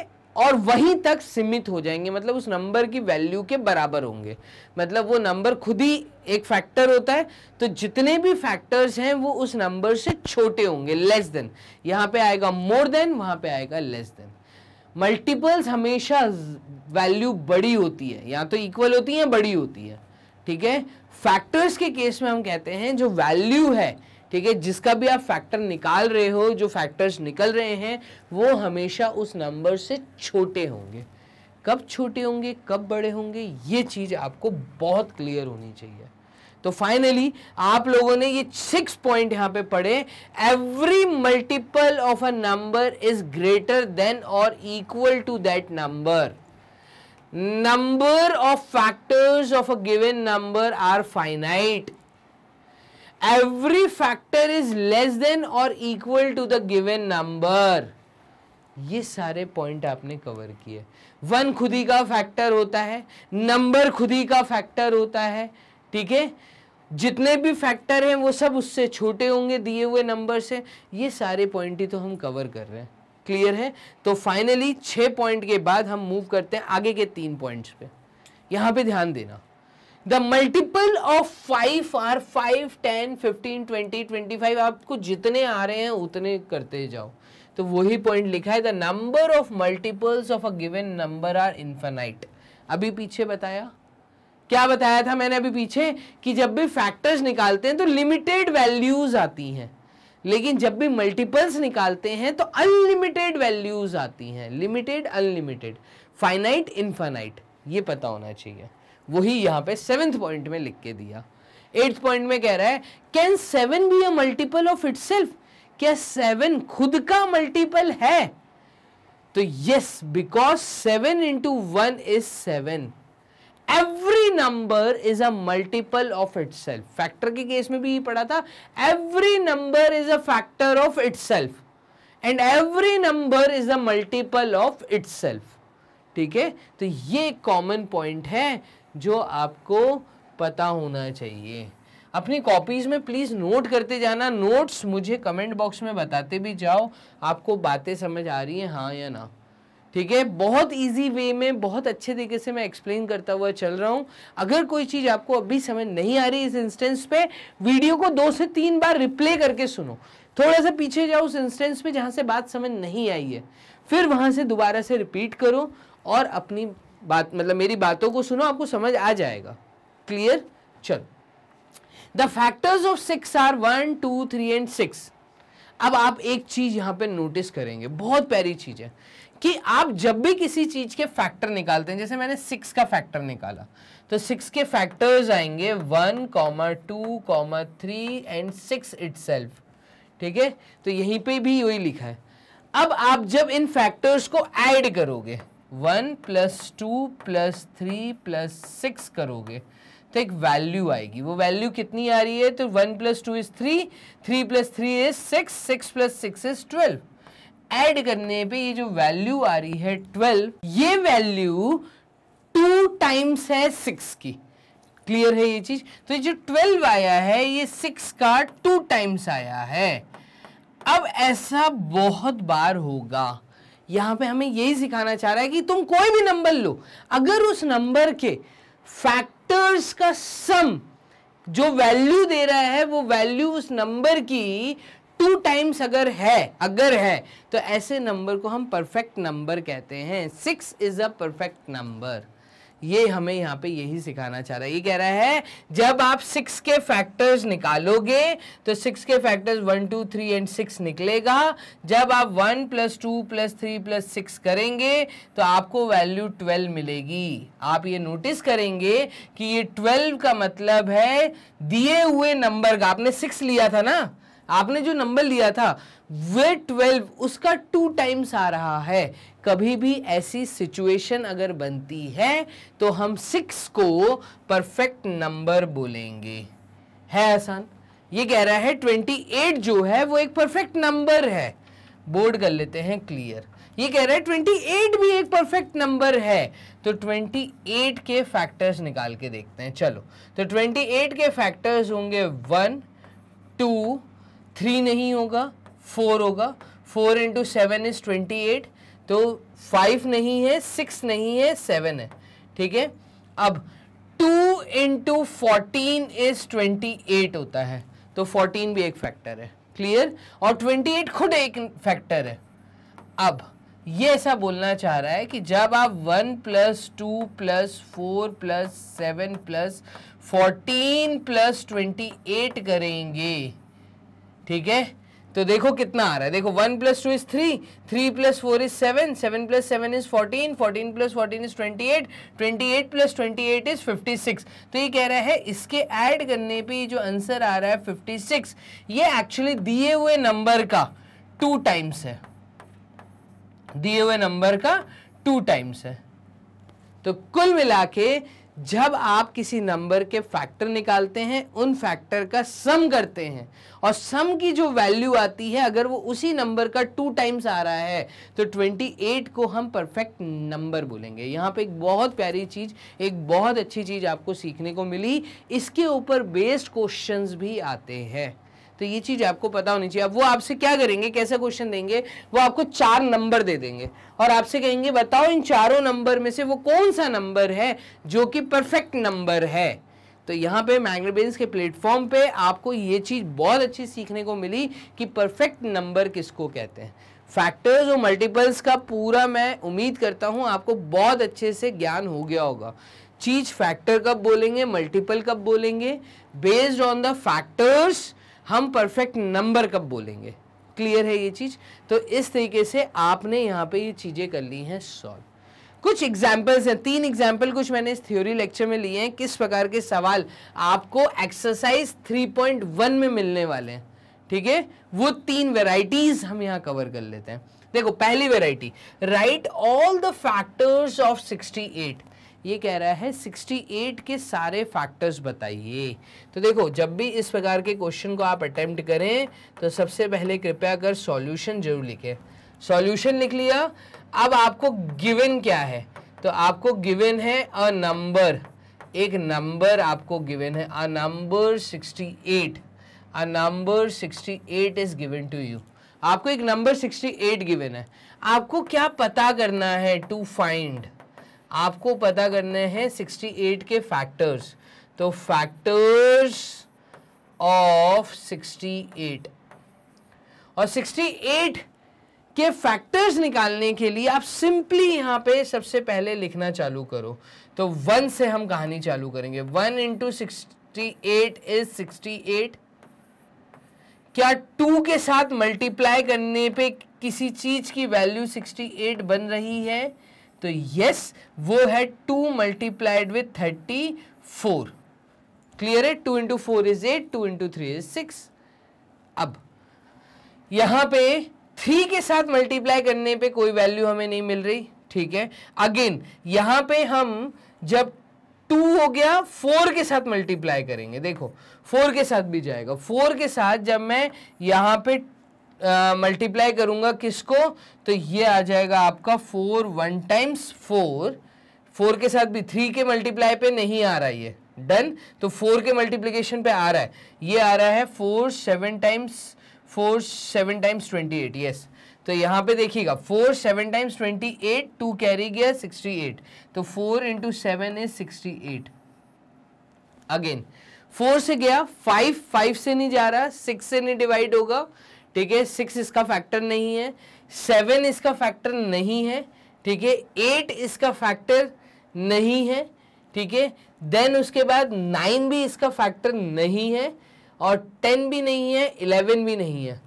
और वहीं तक सीमित हो जाएंगे मतलब उस नंबर की वैल्यू के बराबर होंगे मतलब वो नंबर खुद ही एक फैक्टर होता है तो जितने भी फैक्टर्स हैं वो उस नंबर से छोटे होंगे लेस देन यहाँ पे आएगा मोर देन वहाँ पे आएगा लेस देन मल्टीपल्स हमेशा वैल्यू बड़ी होती है या तो इक्वल होती है बड़ी होती है ठीक है फैक्टर्स के केस में हम कहते हैं जो वैल्यू है ठीक है जिसका भी आप फैक्टर निकाल रहे हो जो फैक्टर्स निकल रहे हैं वो हमेशा उस नंबर से छोटे होंगे कब छोटे होंगे कब बड़े होंगे ये चीज़ आपको बहुत क्लियर होनी चाहिए तो फाइनली आप लोगों ने ये सिक्स पॉइंट यहाँ पे पढ़े every multiple of a number is greater than और equal to that number number of factors of a given number are finite every factor is less than और equal to the given number ये सारे पॉइंट आपने कवर किए वन खुद ही का फैक्टर होता है नंबर खुद ही का फैक्टर होता है ठीक है जितने भी फैक्टर हैं वो सब उससे छोटे होंगे दिए हुए नंबर से ये सारे पॉइंट ही तो हम कवर कर रहे हैं क्लियर है तो फाइनली छः पॉइंट के बाद हम मूव करते हैं आगे के तीन पॉइंट्स पे यहाँ पे ध्यान देना the multiple of five are five ten fifteen twenty twenty five आपको जितने आ रहे हैं उतने करते जाओ तो वही पॉइंट लिखा है the number of multiples of a given number are infinite अभी पीछे बताया क्या बताया था मैंने अभी पीछे कि जब भी फैक्टर्स निकालते हैं तो लिमिटेड वैल्यूज आती हैं लेकिन जब भी मल्टीपल्स निकालते हैं तो अनलिमिटेड वैल्यूज आती हैं लिमिटेड अनलिमिटेड फाइनाइट इनफाइनाइट ये पता होना चाहिए वही यहां पे सेवेंथ पॉइंट में लिख के दिया एट्थ पॉइंट में कह रहा है can seven be a multiple of it क्या सेवन खुद का मल्टीपल है तो yes because seven into one is seven every number is a multiple of it factor के केस में भी पढ़ा था every number is a factor of it and every number is a multiple of it ठीक है तो ये कॉमन पॉइंट है जो आपको पता होना चाहिए अपनी कॉपीज़ में प्लीज़ नोट करते जाना नोट्स मुझे कमेंट बॉक्स में बताते भी जाओ आपको बातें समझ आ रही हैं हाँ या ना ठीक है बहुत इजी वे में बहुत अच्छे तरीके से मैं एक्सप्लेन करता हुआ चल रहा हूँ अगर कोई चीज़ आपको अभी समझ नहीं आ रही इस इंस्टेंस पे वीडियो को दो से तीन बार रिप्ले करके सुनो थोड़ा सा पीछे जाओ उस इंस्टेंस पे जहाँ से बात समझ नहीं आई है फिर वहाँ से दोबारा से रिपीट करो और अपनी बात मतलब मेरी बातों को सुनो आपको समझ आ जाएगा क्लियर चलो the factors of six are one two three and six अब आप एक चीज यहां पे नोटिस करेंगे बहुत प्यारी चीज है कि आप जब भी किसी चीज के फैक्टर निकालते हैं जैसे मैंने सिक्स का फैक्टर निकाला तो सिक्स के फैक्टर्स आएंगे one comma two comma three and six it ठीक है तो यहीं पे भी वही लिखा है अब आप जब इन फैक्टर्स को ऐड करोगे one plus two plus three plus six करोगे तो एक वैल्यू आएगी वो वैल्यू कितनी आ रही है तो one plus two is three three plus three is six six plus six is twelve add करने पे ये जो वैल्यू आ रही है ट्वेल्व ये वैल्यू टू टाइम्स है सिक्स की क्लियर है ये चीज़ तो ये जो ट्वेल्व आया है ये सिक्स का टू टाइम्स आया है अब ऐसा बहुत बार होगा यहाँ पे हमें यही सिखाना चाह रहा है कि तुम कोई भी नंबर लो अगर उस नंबर के फैक्टर्स का सम जो वैल्यू दे रहा है वो वैल्यू उस नंबर की टू टाइम्स अगर है अगर है तो ऐसे नंबर को हम परफेक्ट नंबर कहते हैं six is a perfect number ये हमें यहाँ पे यही सिखाना चाह रहा है ये कह रहा है जब आप सिक्स के फैक्टर्स निकालोगे तो सिक्स के factors one two three and six निकलेगा जब आप one plus two plus three plus six करेंगे तो आपको वैल्यू ट्वेल्व मिलेगी आप ये नोटिस करेंगे कि ये ट्वेल्व का मतलब है दिए हुए नंबर का आपने सिक्स लिया था ना आपने जो नंबर लिया था वे ट्वेल्व उसका टू टाइम्स आ रहा है कभी भी ऐसी सिचुएशन अगर बनती है तो हम सिक्स को परफेक्ट नंबर बोलेंगे है आसान ये कह रहा है ट्वेंटी एट जो है वो एक परफेक्ट नंबर है बोर्ड कर लेते हैं क्लियर ये कह रहा है ट्वेंटी एट भी एक परफेक्ट नंबर है तो ट्वेंटी एट के फैक्टर्स निकाल के देखते हैं चलो तो ट्वेंटी एट के फैक्टर्स होंगे वन टू थ्री नहीं होगा फोर होगा four into seven is twenty eight तो फाइव नहीं है सिक्स नहीं है सेवन है ठीक है अब two into fourteen is twenty eight होता है तो फोर्टीन भी एक फैक्टर है क्लियर और ट्वेंटी एट खुद एक फैक्टर है अब ये ऐसा बोलना चाह रहा है कि जब आप one plus two plus four plus seven plus fourteen plus twenty eight करेंगे ठीक है तो देखो कितना आ रहा है देखो one plus two is three three plus four is seven seven plus seven is fourteen fourteen plus fourteen is twenty eight twenty eight plus twenty eight is fifty six तो ये कह रहा है इसके ऐड करने पे जो आंसर आ रहा है फिफ्टी सिक्स ये एक्चुअली दिए हुए नंबर का टू टाइम्स है दिए हुए नंबर का टू टाइम्स है तो कुल मिला के जब आप किसी नंबर के फैक्टर निकालते हैं उन फैक्टर का सम करते हैं और सम की जो वैल्यू आती है अगर वो उसी नंबर का टू टाइम्स आ रहा है तो 28 को हम परफेक्ट नंबर बोलेंगे यहाँ पे एक बहुत प्यारी चीज़ एक बहुत अच्छी चीज़ आपको सीखने को मिली इसके ऊपर बेस्ड क्वेश्चंस भी आते हैं तो ये चीज़ आपको पता होनी चाहिए अब वो आपसे क्या करेंगे कैसा क्वेश्चन देंगे वो आपको चार नंबर दे देंगे और आपसे कहेंगे बताओ इन चारों नंबर में से वो कौन सा नंबर है जो कि परफेक्ट नंबर है तो यहाँ पे मैग्नेबेंस के प्लेटफॉर्म पे आपको ये चीज़ बहुत अच्छी सीखने को मिली कि परफेक्ट नंबर किसको कहते हैं फैक्टर्स और मल्टीपल्स का पूरा मैं उम्मीद करता हूँ आपको बहुत अच्छे से ज्ञान हो गया होगा चीज फैक्टर कब बोलेंगे मल्टीपल कब बोलेंगे बेस्ड ऑन द फैक्टर्स हम परफेक्ट नंबर कब बोलेंगे क्लियर है ये चीज़ तो इस तरीके से आपने यहाँ पे ये चीज़ें कर ली हैं सॉल्व कुछ एग्जाम्पल्स हैं तीन एग्जाम्पल कुछ मैंने इस थ्योरी लेक्चर में लिए हैं किस प्रकार के सवाल आपको एक्सरसाइज 3.1 में मिलने वाले हैं ठीक है वो तीन वेराइटीज़ हम यहाँ कवर कर लेते हैं देखो पहली variety write all the factors of 68 ये कह रहा है 68 के सारे फैक्टर्स बताइए तो देखो जब भी इस प्रकार के क्वेश्चन को आप अटैम्प्ट करें तो सबसे पहले कृपया कर सॉल्यूशन जरूर लिखें सॉल्यूशन लिख लिया अब आपको गिवन क्या है तो आपको गिवन है अ नंबर एक नंबर आपको गिवन है a number 68 a number 68 is given to you आपको एक नंबर 68 गिवन है आपको क्या पता करना है टू फाइंड आपको पता करने हैं 68 के फैक्टर्स तो फैक्टर्स ऑफ 68 और 68 के फैक्टर्स निकालने के लिए आप सिंपली यहां पे सबसे पहले लिखना चालू करो तो वन से हम कहानी चालू करेंगे one into sixty eight is sixty eight क्या टू के साथ मल्टीप्लाई करने पे किसी चीज की वैल्यू सिक्सटी एट बन रही है तो यस वो है two multiplied with thirty four clear है two into four is eight two into three is six अब यहां पे थ्री के साथ मल्टीप्लाई करने पे कोई वैल्यू हमें नहीं मिल रही ठीक है अगेन यहां पे हम जब टू हो गया फोर के साथ मल्टीप्लाई करेंगे देखो फोर के साथ भी जाएगा फोर के साथ जब मैं यहां पे मल्टीप्लाई करूंगा किसको तो ये आ जाएगा आपका four one times four four के साथ भी थ्री के मल्टीप्लाई पे नहीं आ रहा ये डन तो फोर के मल्टीप्लीकेशन पे आ रहा है ये आ रहा है four seven times four seven times twenty eight yes तो यहाँ पे देखिएगा four seven times twenty eight two carry गया सिक्सटी एट तो four into seven is sixty eight again four से गया फाइव फाइव से नहीं जा रहा सिक्स से नहीं डिवाइड होगा ठीक है सिक्स इसका फैक्टर नहीं है सेवन इसका फैक्टर नहीं है ठीक है एट इसका फैक्टर नहीं है ठीक है देन उसके बाद नाइन भी इसका फैक्टर नहीं है और टेन भी नहीं है इलेवन भी नहीं है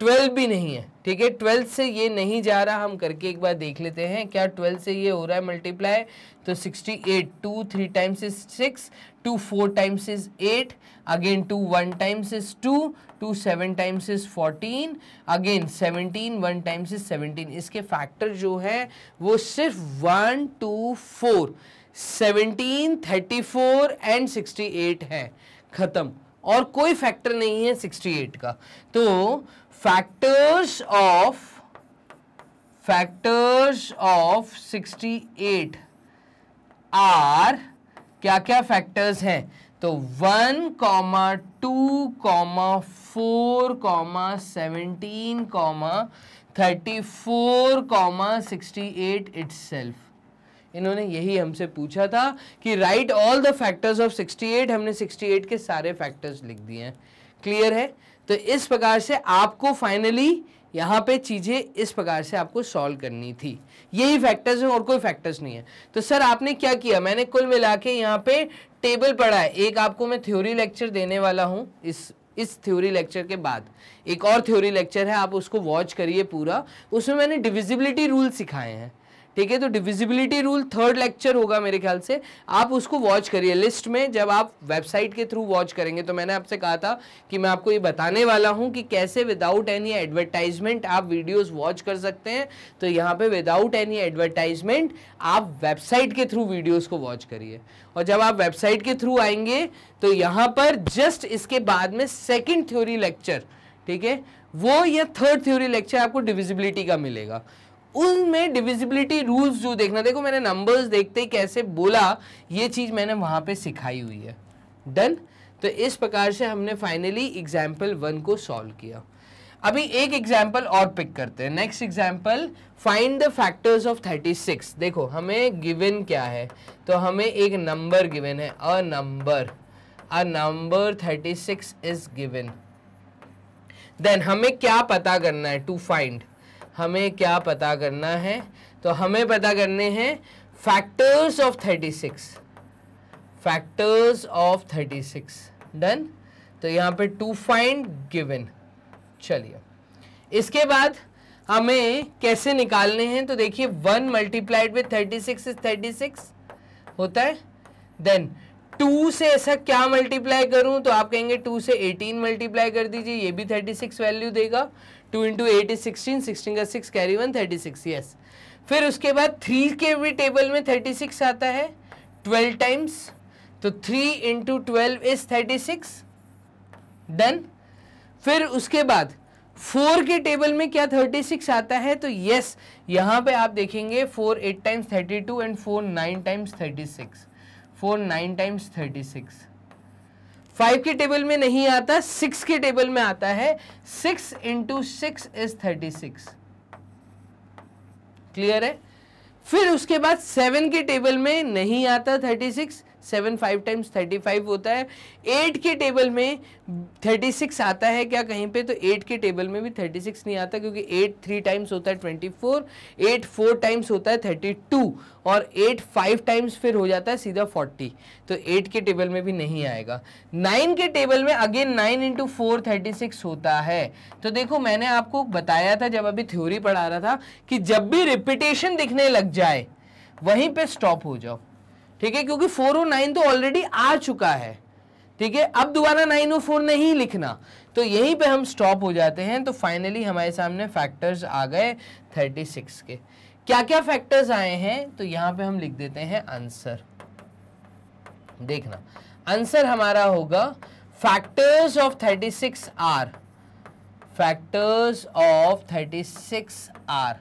ट्वेल्व भी नहीं है ठीक है ट्वेल्थ से ये नहीं जा रहा हम करके एक बार देख लेते हैं क्या ट्वेल्थ से ये हो रहा है मल्टीप्लाई तो sixty eight two three times is six two four times is eight again two one times is two two seven times is fourteen again seventeen one times is seventeen इसके फैक्टर जो है वो सिर्फ one two four seventeen thirty four and sixty eight है ख़त्म और कोई फैक्टर नहीं है सिक्सटी एट का तो factors of factors of 68 are क्या क्या फैक्टर्स हैं तो one comma two comma four comma seventeen comma thirty four comma sixty eight it's इन्होंने यही हमसे पूछा था कि right all the factors of 68 हमने 68 के सारे फैक्टर्स लिख दिए हैं क्लियर है तो इस प्रकार से आपको फाइनली यहाँ पे चीज़ें इस प्रकार से आपको सॉल्व करनी थी यही फैक्टर्स हैं और कोई फैक्टर्स नहीं है तो सर आपने क्या किया मैंने कुल मिला के यहाँ पे टेबल पढ़ा है एक आपको मैं थ्योरी लेक्चर देने वाला हूँ इस इस थ्योरी लेक्चर के बाद एक और थ्योरी लेक्चर है आप उसको वॉच करिए पूरा उसमें मैंने डिविजिबिलिटी रूल सिखाए हैं ठीक है तो डिविजिबिलिटी रूल थर्ड लेक्चर होगा मेरे ख्याल से आप उसको वॉच करिए लिस्ट में जब आप वेबसाइट के थ्रू वॉच करेंगे तो मैंने आपसे कहा था कि मैं आपको ये बताने वाला हूँ कि कैसे विदाउट एनी एडवर्टाइजमेंट आप वीडियोज़ वॉच कर सकते हैं तो यहाँ पे विदाउट एनी एडवर्टाइजमेंट आप वेबसाइट के थ्रू वीडियोज़ को वॉच करिए और जब आप वेबसाइट के थ्रू आएंगे तो यहाँ पर जस्ट इसके बाद में सेकेंड थ्योरी लेक्चर ठीक है वो या थर्ड थ्योरी लेक्चर आपको डिविजिबिलिटी का मिलेगा उनमें डिविजिबिलिटी रूल्स जो देखना देखो मैंने नंबर्स देखते ही कैसे बोला ये चीज़ मैंने वहां पे सिखाई हुई है डन तो इस प्रकार से हमने फाइनली एग्जाम्पल वन को सॉल्व किया अभी एक एग्जाम्पल और पिक करते हैं next example find the factors of 36 देखो हमें गिवन क्या है तो हमें एक नंबर गिवन है a number a number 36 is given then हमें क्या पता करना है टू फाइंड हमें क्या पता करना है तो हमें पता करने हैं factors of thirty six factors of thirty six done तो यहाँ पे टू फाइंड गिवन चलिए इसके बाद हमें कैसे निकालने हैं तो देखिए one multiplied with thirty six is thirty six होता है देन टू से ऐसा क्या मल्टीप्लाई करूं तो आप कहेंगे टू से एटीन मल्टीप्लाई कर दीजिए ये भी थर्टी सिक्स वैल्यू देगा two into eight is sixteen sixteen का six carry one thirty six yes फिर उसके बाद थ्री के भी टेबल में थर्टी सिक्स आता है ट्वेल्व टाइम्स तो three into twelve is thirty six done फिर उसके बाद फोर के टेबल में क्या थर्टी सिक्स आता है तो यस यहाँ पे आप देखेंगे four eight times thirty two and four nine times thirty six four nine times thirty six five के टेबल में नहीं आता सिक्स के टेबल में आता है six into six is thirty six clear है फिर उसके बाद सेवन के टेबल में नहीं आता thirty six seven five times thirty five होता है एट के टेबल में थर्टी सिक्स आता है क्या कहीं पे तो एट के टेबल में भी थर्टी सिक्स नहीं आता क्योंकि एट थ्री टाइम्स होता है twenty four eight four times होता है थर्टी टू और एट फाइव टाइम्स फिर हो जाता है सीधा फोर्टी तो एट के टेबल में भी नहीं आएगा नाइन के टेबल में again nine into four thirty six होता है तो देखो मैंने आपको बताया था जब अभी थ्योरी पढ़ा रहा था कि जब भी रिपीटेशन दिखने लग जाए वहीं पे स्टॉप हो जाओ ठीक है क्योंकि फोर ओ नाइन तो ऑलरेडी आ चुका है ठीक है अब दोबारा नाइन और फोर नहीं लिखना तो यहीं पे हम स्टॉप हो जाते हैं तो फाइनली हमारे सामने फैक्टर्स आ गए थर्टी सिक्स के क्या क्या फैक्टर्स आए हैं तो यहाँ पे हम लिख देते हैं आंसर देखना आंसर हमारा होगा factors of thirty six are factors of thirty six are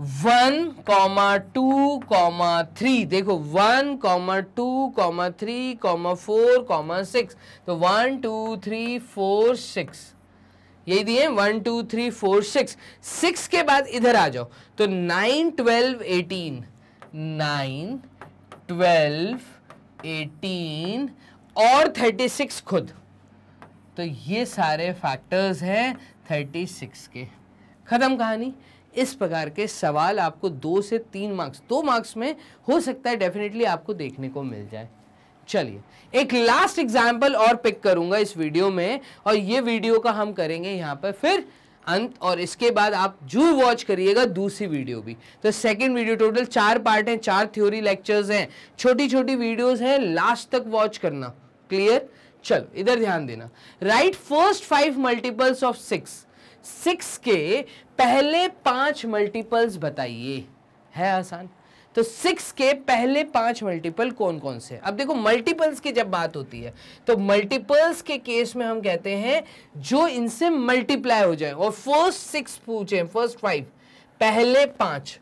one comma two comma three देखो one comma two comma three comma four comma six तो one two three four six यही दिए one two three four six six के बाद इधर आ जाओ तो nine twelve eighteen nine twelve eighteen और थर्टी सिक्स खुद तो ये सारे फैक्टर्स हैं थर्टी सिक्स के ख़त्म कहानी इस प्रकार के सवाल आपको दो से तीन मार्क्स दो मार्क्स में हो सकता है डेफिनेटली आपको देखने को मिल जाए चलिए एक लास्ट एग्जाम्पल और पिक करूंगा इस वीडियो में और ये वीडियो का हम करेंगे यहाँ पर फिर अंत और इसके बाद आप जू वॉच करिएगा दूसरी वीडियो भी तो सेकंड वीडियो टोटल चार पार्ट हैं चार थ्योरी लेक्चर्स हैं छोटी छोटी वीडियोस हैं लास्ट तक वॉच करना क्लियर चलो इधर ध्यान देना write first five multiples of six six के पहले पांच मल्टीपल्स बताइए है आसान तो सिक्स के पहले पांच मल्टीपल कौन कौन से अब देखो मल्टीपल्स की जब बात होती है तो मल्टीपल्स के केस में हम कहते हैं जो इनसे मल्टीप्लाई हो जाए और फर्स्ट सिक्स पूछे फर्स्ट फाइव पहले पांच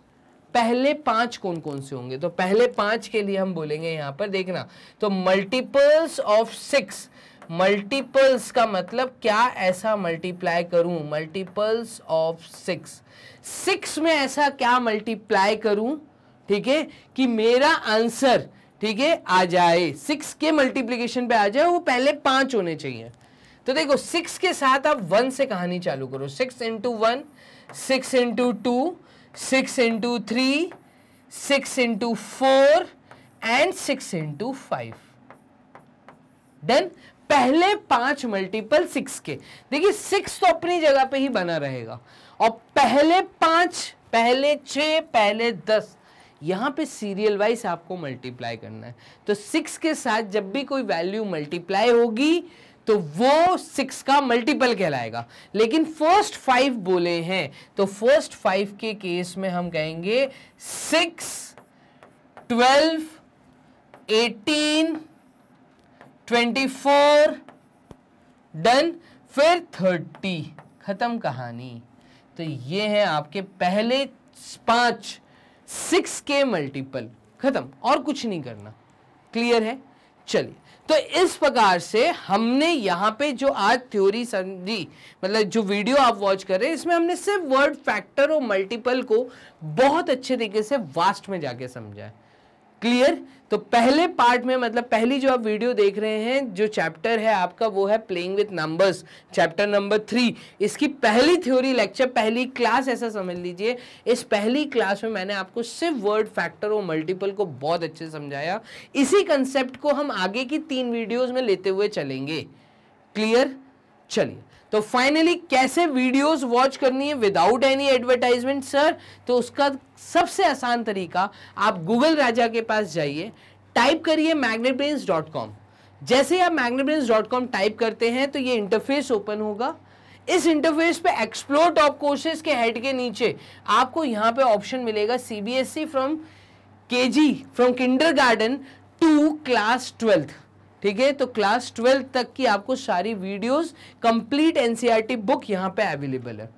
पहले पांच कौन कौन से होंगे तो पहले पांच के लिए हम बोलेंगे यहां पर देखना तो मल्टीपल्स ऑफ सिक्स मल्टीपल्स का मतलब क्या ऐसा मल्टीप्लाई करूं मल्टीपल्स ऑफ सिक्स सिक्स में ऐसा क्या मल्टीप्लाई करूं ठीक है कि मेरा आंसर ठीक है आ जाए सिक्स के मल्टीप्लीकेशन पे आ जाए वो पहले पांच होने चाहिए तो देखो सिक्स के साथ आप वन से कहानी चालू करो six into one six into two six into three six into four and six into five done पहले पांच मल्टीपल सिक्स के देखिए सिक्स तो अपनी जगह पे ही बना रहेगा और पहले पांच पहले छ पहले दस यहां पे सीरियल वाइज आपको मल्टीप्लाई करना है तो सिक्स के साथ जब भी कोई वैल्यू मल्टीप्लाई होगी तो वो सिक्स का मल्टीपल कहलाएगा लेकिन फर्स्ट फाइव बोले हैं तो फर्स्ट फाइव के केस में हम कहेंगे six twelve eighteen twenty four done फिर थर्टी ख़त्म कहानी तो ये है आपके पहले पांच सिक्स के मल्टीपल ख़त्म और कुछ नहीं करना क्लियर है चलिए तो इस प्रकार से हमने यहाँ पे जो आज थ्योरी समझी मतलब जो वीडियो आप वॉच कर रहे हैं इसमें हमने सिर्फ वर्ड फैक्टर और मल्टीपल को बहुत अच्छे तरीके से वास्ट में जाके समझा है क्लियर तो पहले पार्ट में मतलब पहली जो आप वीडियो देख रहे हैं जो चैप्टर है आपका वो है playing with numbers chapter number three इसकी पहली थ्योरी लेक्चर पहली क्लास ऐसा समझ लीजिए इस पहली क्लास में मैंने आपको सिर्फ वर्ड फैक्टर और मल्टीपल को बहुत अच्छे समझाया इसी कंसेप्ट को हम आगे की तीन वीडियोज़ में लेते हुए चलेंगे क्लियर चलिए तो फाइनली कैसे वीडियोस वॉच करनी है विदाउट एनी एडवर्टाइजमेंट सर तो उसका सबसे आसान तरीका आप गूगल राजा के पास जाइए टाइप करिए मैग्नेटब्रेन्स डॉट कॉम जैसे आप मैग्नेटब्रेन्स डॉट कॉम टाइप करते हैं तो ये इंटरफेस ओपन होगा इस इंटरफेस पे एक्सप्लोर टॉप कोर्सेज के हेड के नीचे आपको यहाँ पे ऑप्शन मिलेगा see from G from garden to class twelfth ठीक है तो क्लास ट्वेल्थ तक की आपको सारी वीडियोस कंप्लीट एनसीईआरटी बुक यहाँ पे अवेलेबल है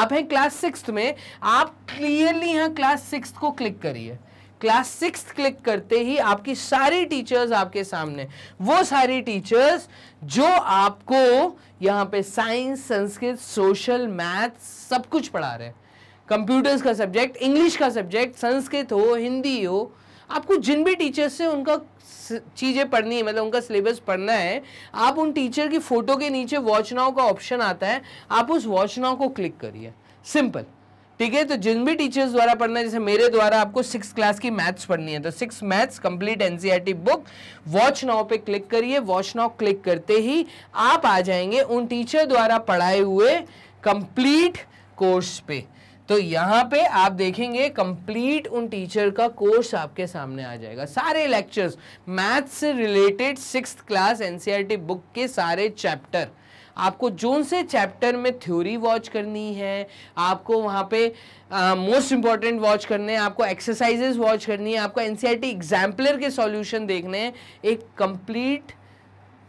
आप हैं क्लास सिक्स में आप क्लियरली यहाँ क्लास सिक्स को क्लिक करिए क्लास सिक्स क्लिक करते ही आपकी सारी टीचर्स आपके सामने वो सारी टीचर्स जो आपको यहाँ पे साइंस संस्कृत सोशल मैथ सब कुछ पढ़ा रहे हैं कंप्यूटर्स का सब्जेक्ट इंग्लिश का सब्जेक्ट संस्कृत हो हिंदी हो आपको जिन भी टीचर्स से उनका चीज़ें पढ़नी है मतलब उनका सिलेबस पढ़ना है आप उन टीचर की फ़ोटो के नीचे वॉच नाउ का ऑप्शन आता है आप उस वॉच नाउ को क्लिक करिए सिंपल ठीक है तो जिन भी टीचर्स द्वारा पढ़ना है जैसे मेरे द्वारा आपको सिक्स क्लास की मैथ्स पढ़नी है तो six maths complete NCERT book watch now पे क्लिक करिए वॉच नाउ क्लिक करते ही आप आ जाएंगे उन टीचर द्वारा पढ़ाए हुए कंप्लीट कोर्स पे तो यहाँ पे आप देखेंगे कंप्लीट उन टीचर का कोर्स आपके सामने आ जाएगा सारे लेक्चर्स मैथ्स से related six class NCERT book के सारे चैप्टर आपको जोन से चैप्टर में थ्योरी वॉच करनी है आपको वहाँ पे मोस्ट इंपॉर्टेंट वॉच करने हैं आपको एक्सरसाइजेस वॉच करनी है आपको एनसीआर सी एग्जाम्पलर के सॉल्यूशन देखने हैं एक कंप्लीट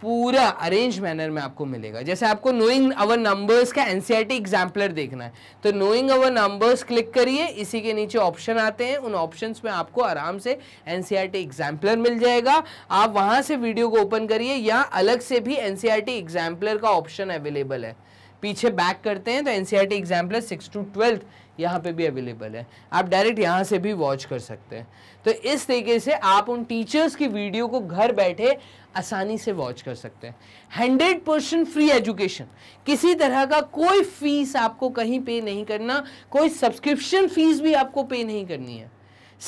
पूरा अरेंज मैनर में आपको मिलेगा जैसे आपको नोइंग अवर नंबर्स का एनसीईआरटी एग्जाम्पलर e देखना है तो नोइंग अवर नंबर्स क्लिक करिए इसी के नीचे ऑप्शन आते हैं उन ऑप्शंस में आपको आराम से एनसीईआरटी एग्जाम्पलर e मिल जाएगा आप वहां से वीडियो को ओपन करिए या अलग से भी एनसीईआरटी एग्जाम्पलर e का ऑप्शन अवेलेबल है पीछे बैक करते हैं तो NCERT exemplar six to twelfth यहाँ पे भी अवेलेबल है आप डायरेक्ट यहाँ से भी वॉच कर सकते हैं तो इस तरीके से आप उन टीचर्स की वीडियो को घर बैठे आसानी से वॉच कर सकते हैं हंड्रेड परसेंट फ्री एजुकेशन किसी तरह का कोई फीस आपको कहीं पे नहीं करना कोई सब्सक्रिप्शन फीस भी आपको पे नहीं करनी है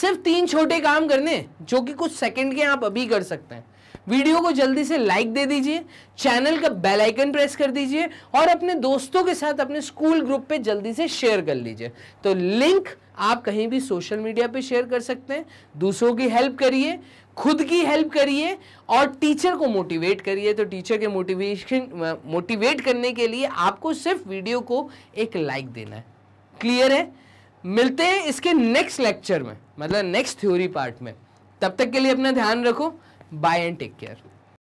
सिर्फ तीन छोटे काम करने जो कि कुछ सेकंड के आप अभी कर सकते हैं वीडियो को जल्दी से लाइक दे दीजिए चैनल का बेल आइकन प्रेस कर दीजिए और अपने दोस्तों के साथ अपने स्कूल ग्रुप पे जल्दी से शेयर कर लीजिए तो लिंक आप कहीं भी सोशल मीडिया पे शेयर कर सकते हैं दूसरों की हेल्प करिए खुद की हेल्प करिए और टीचर को मोटिवेट करिए तो टीचर के मोटिवेशन मोटिवेट करने के लिए आपको सिर्फ वीडियो को एक लाइक देना है क्लियर है मिलते हैं इसके नेक्स्ट लेक्चर में मतलब नेक्स्ट थ्योरी पार्ट में तब तक के लिए अपना ध्यान रखो Bye and take care.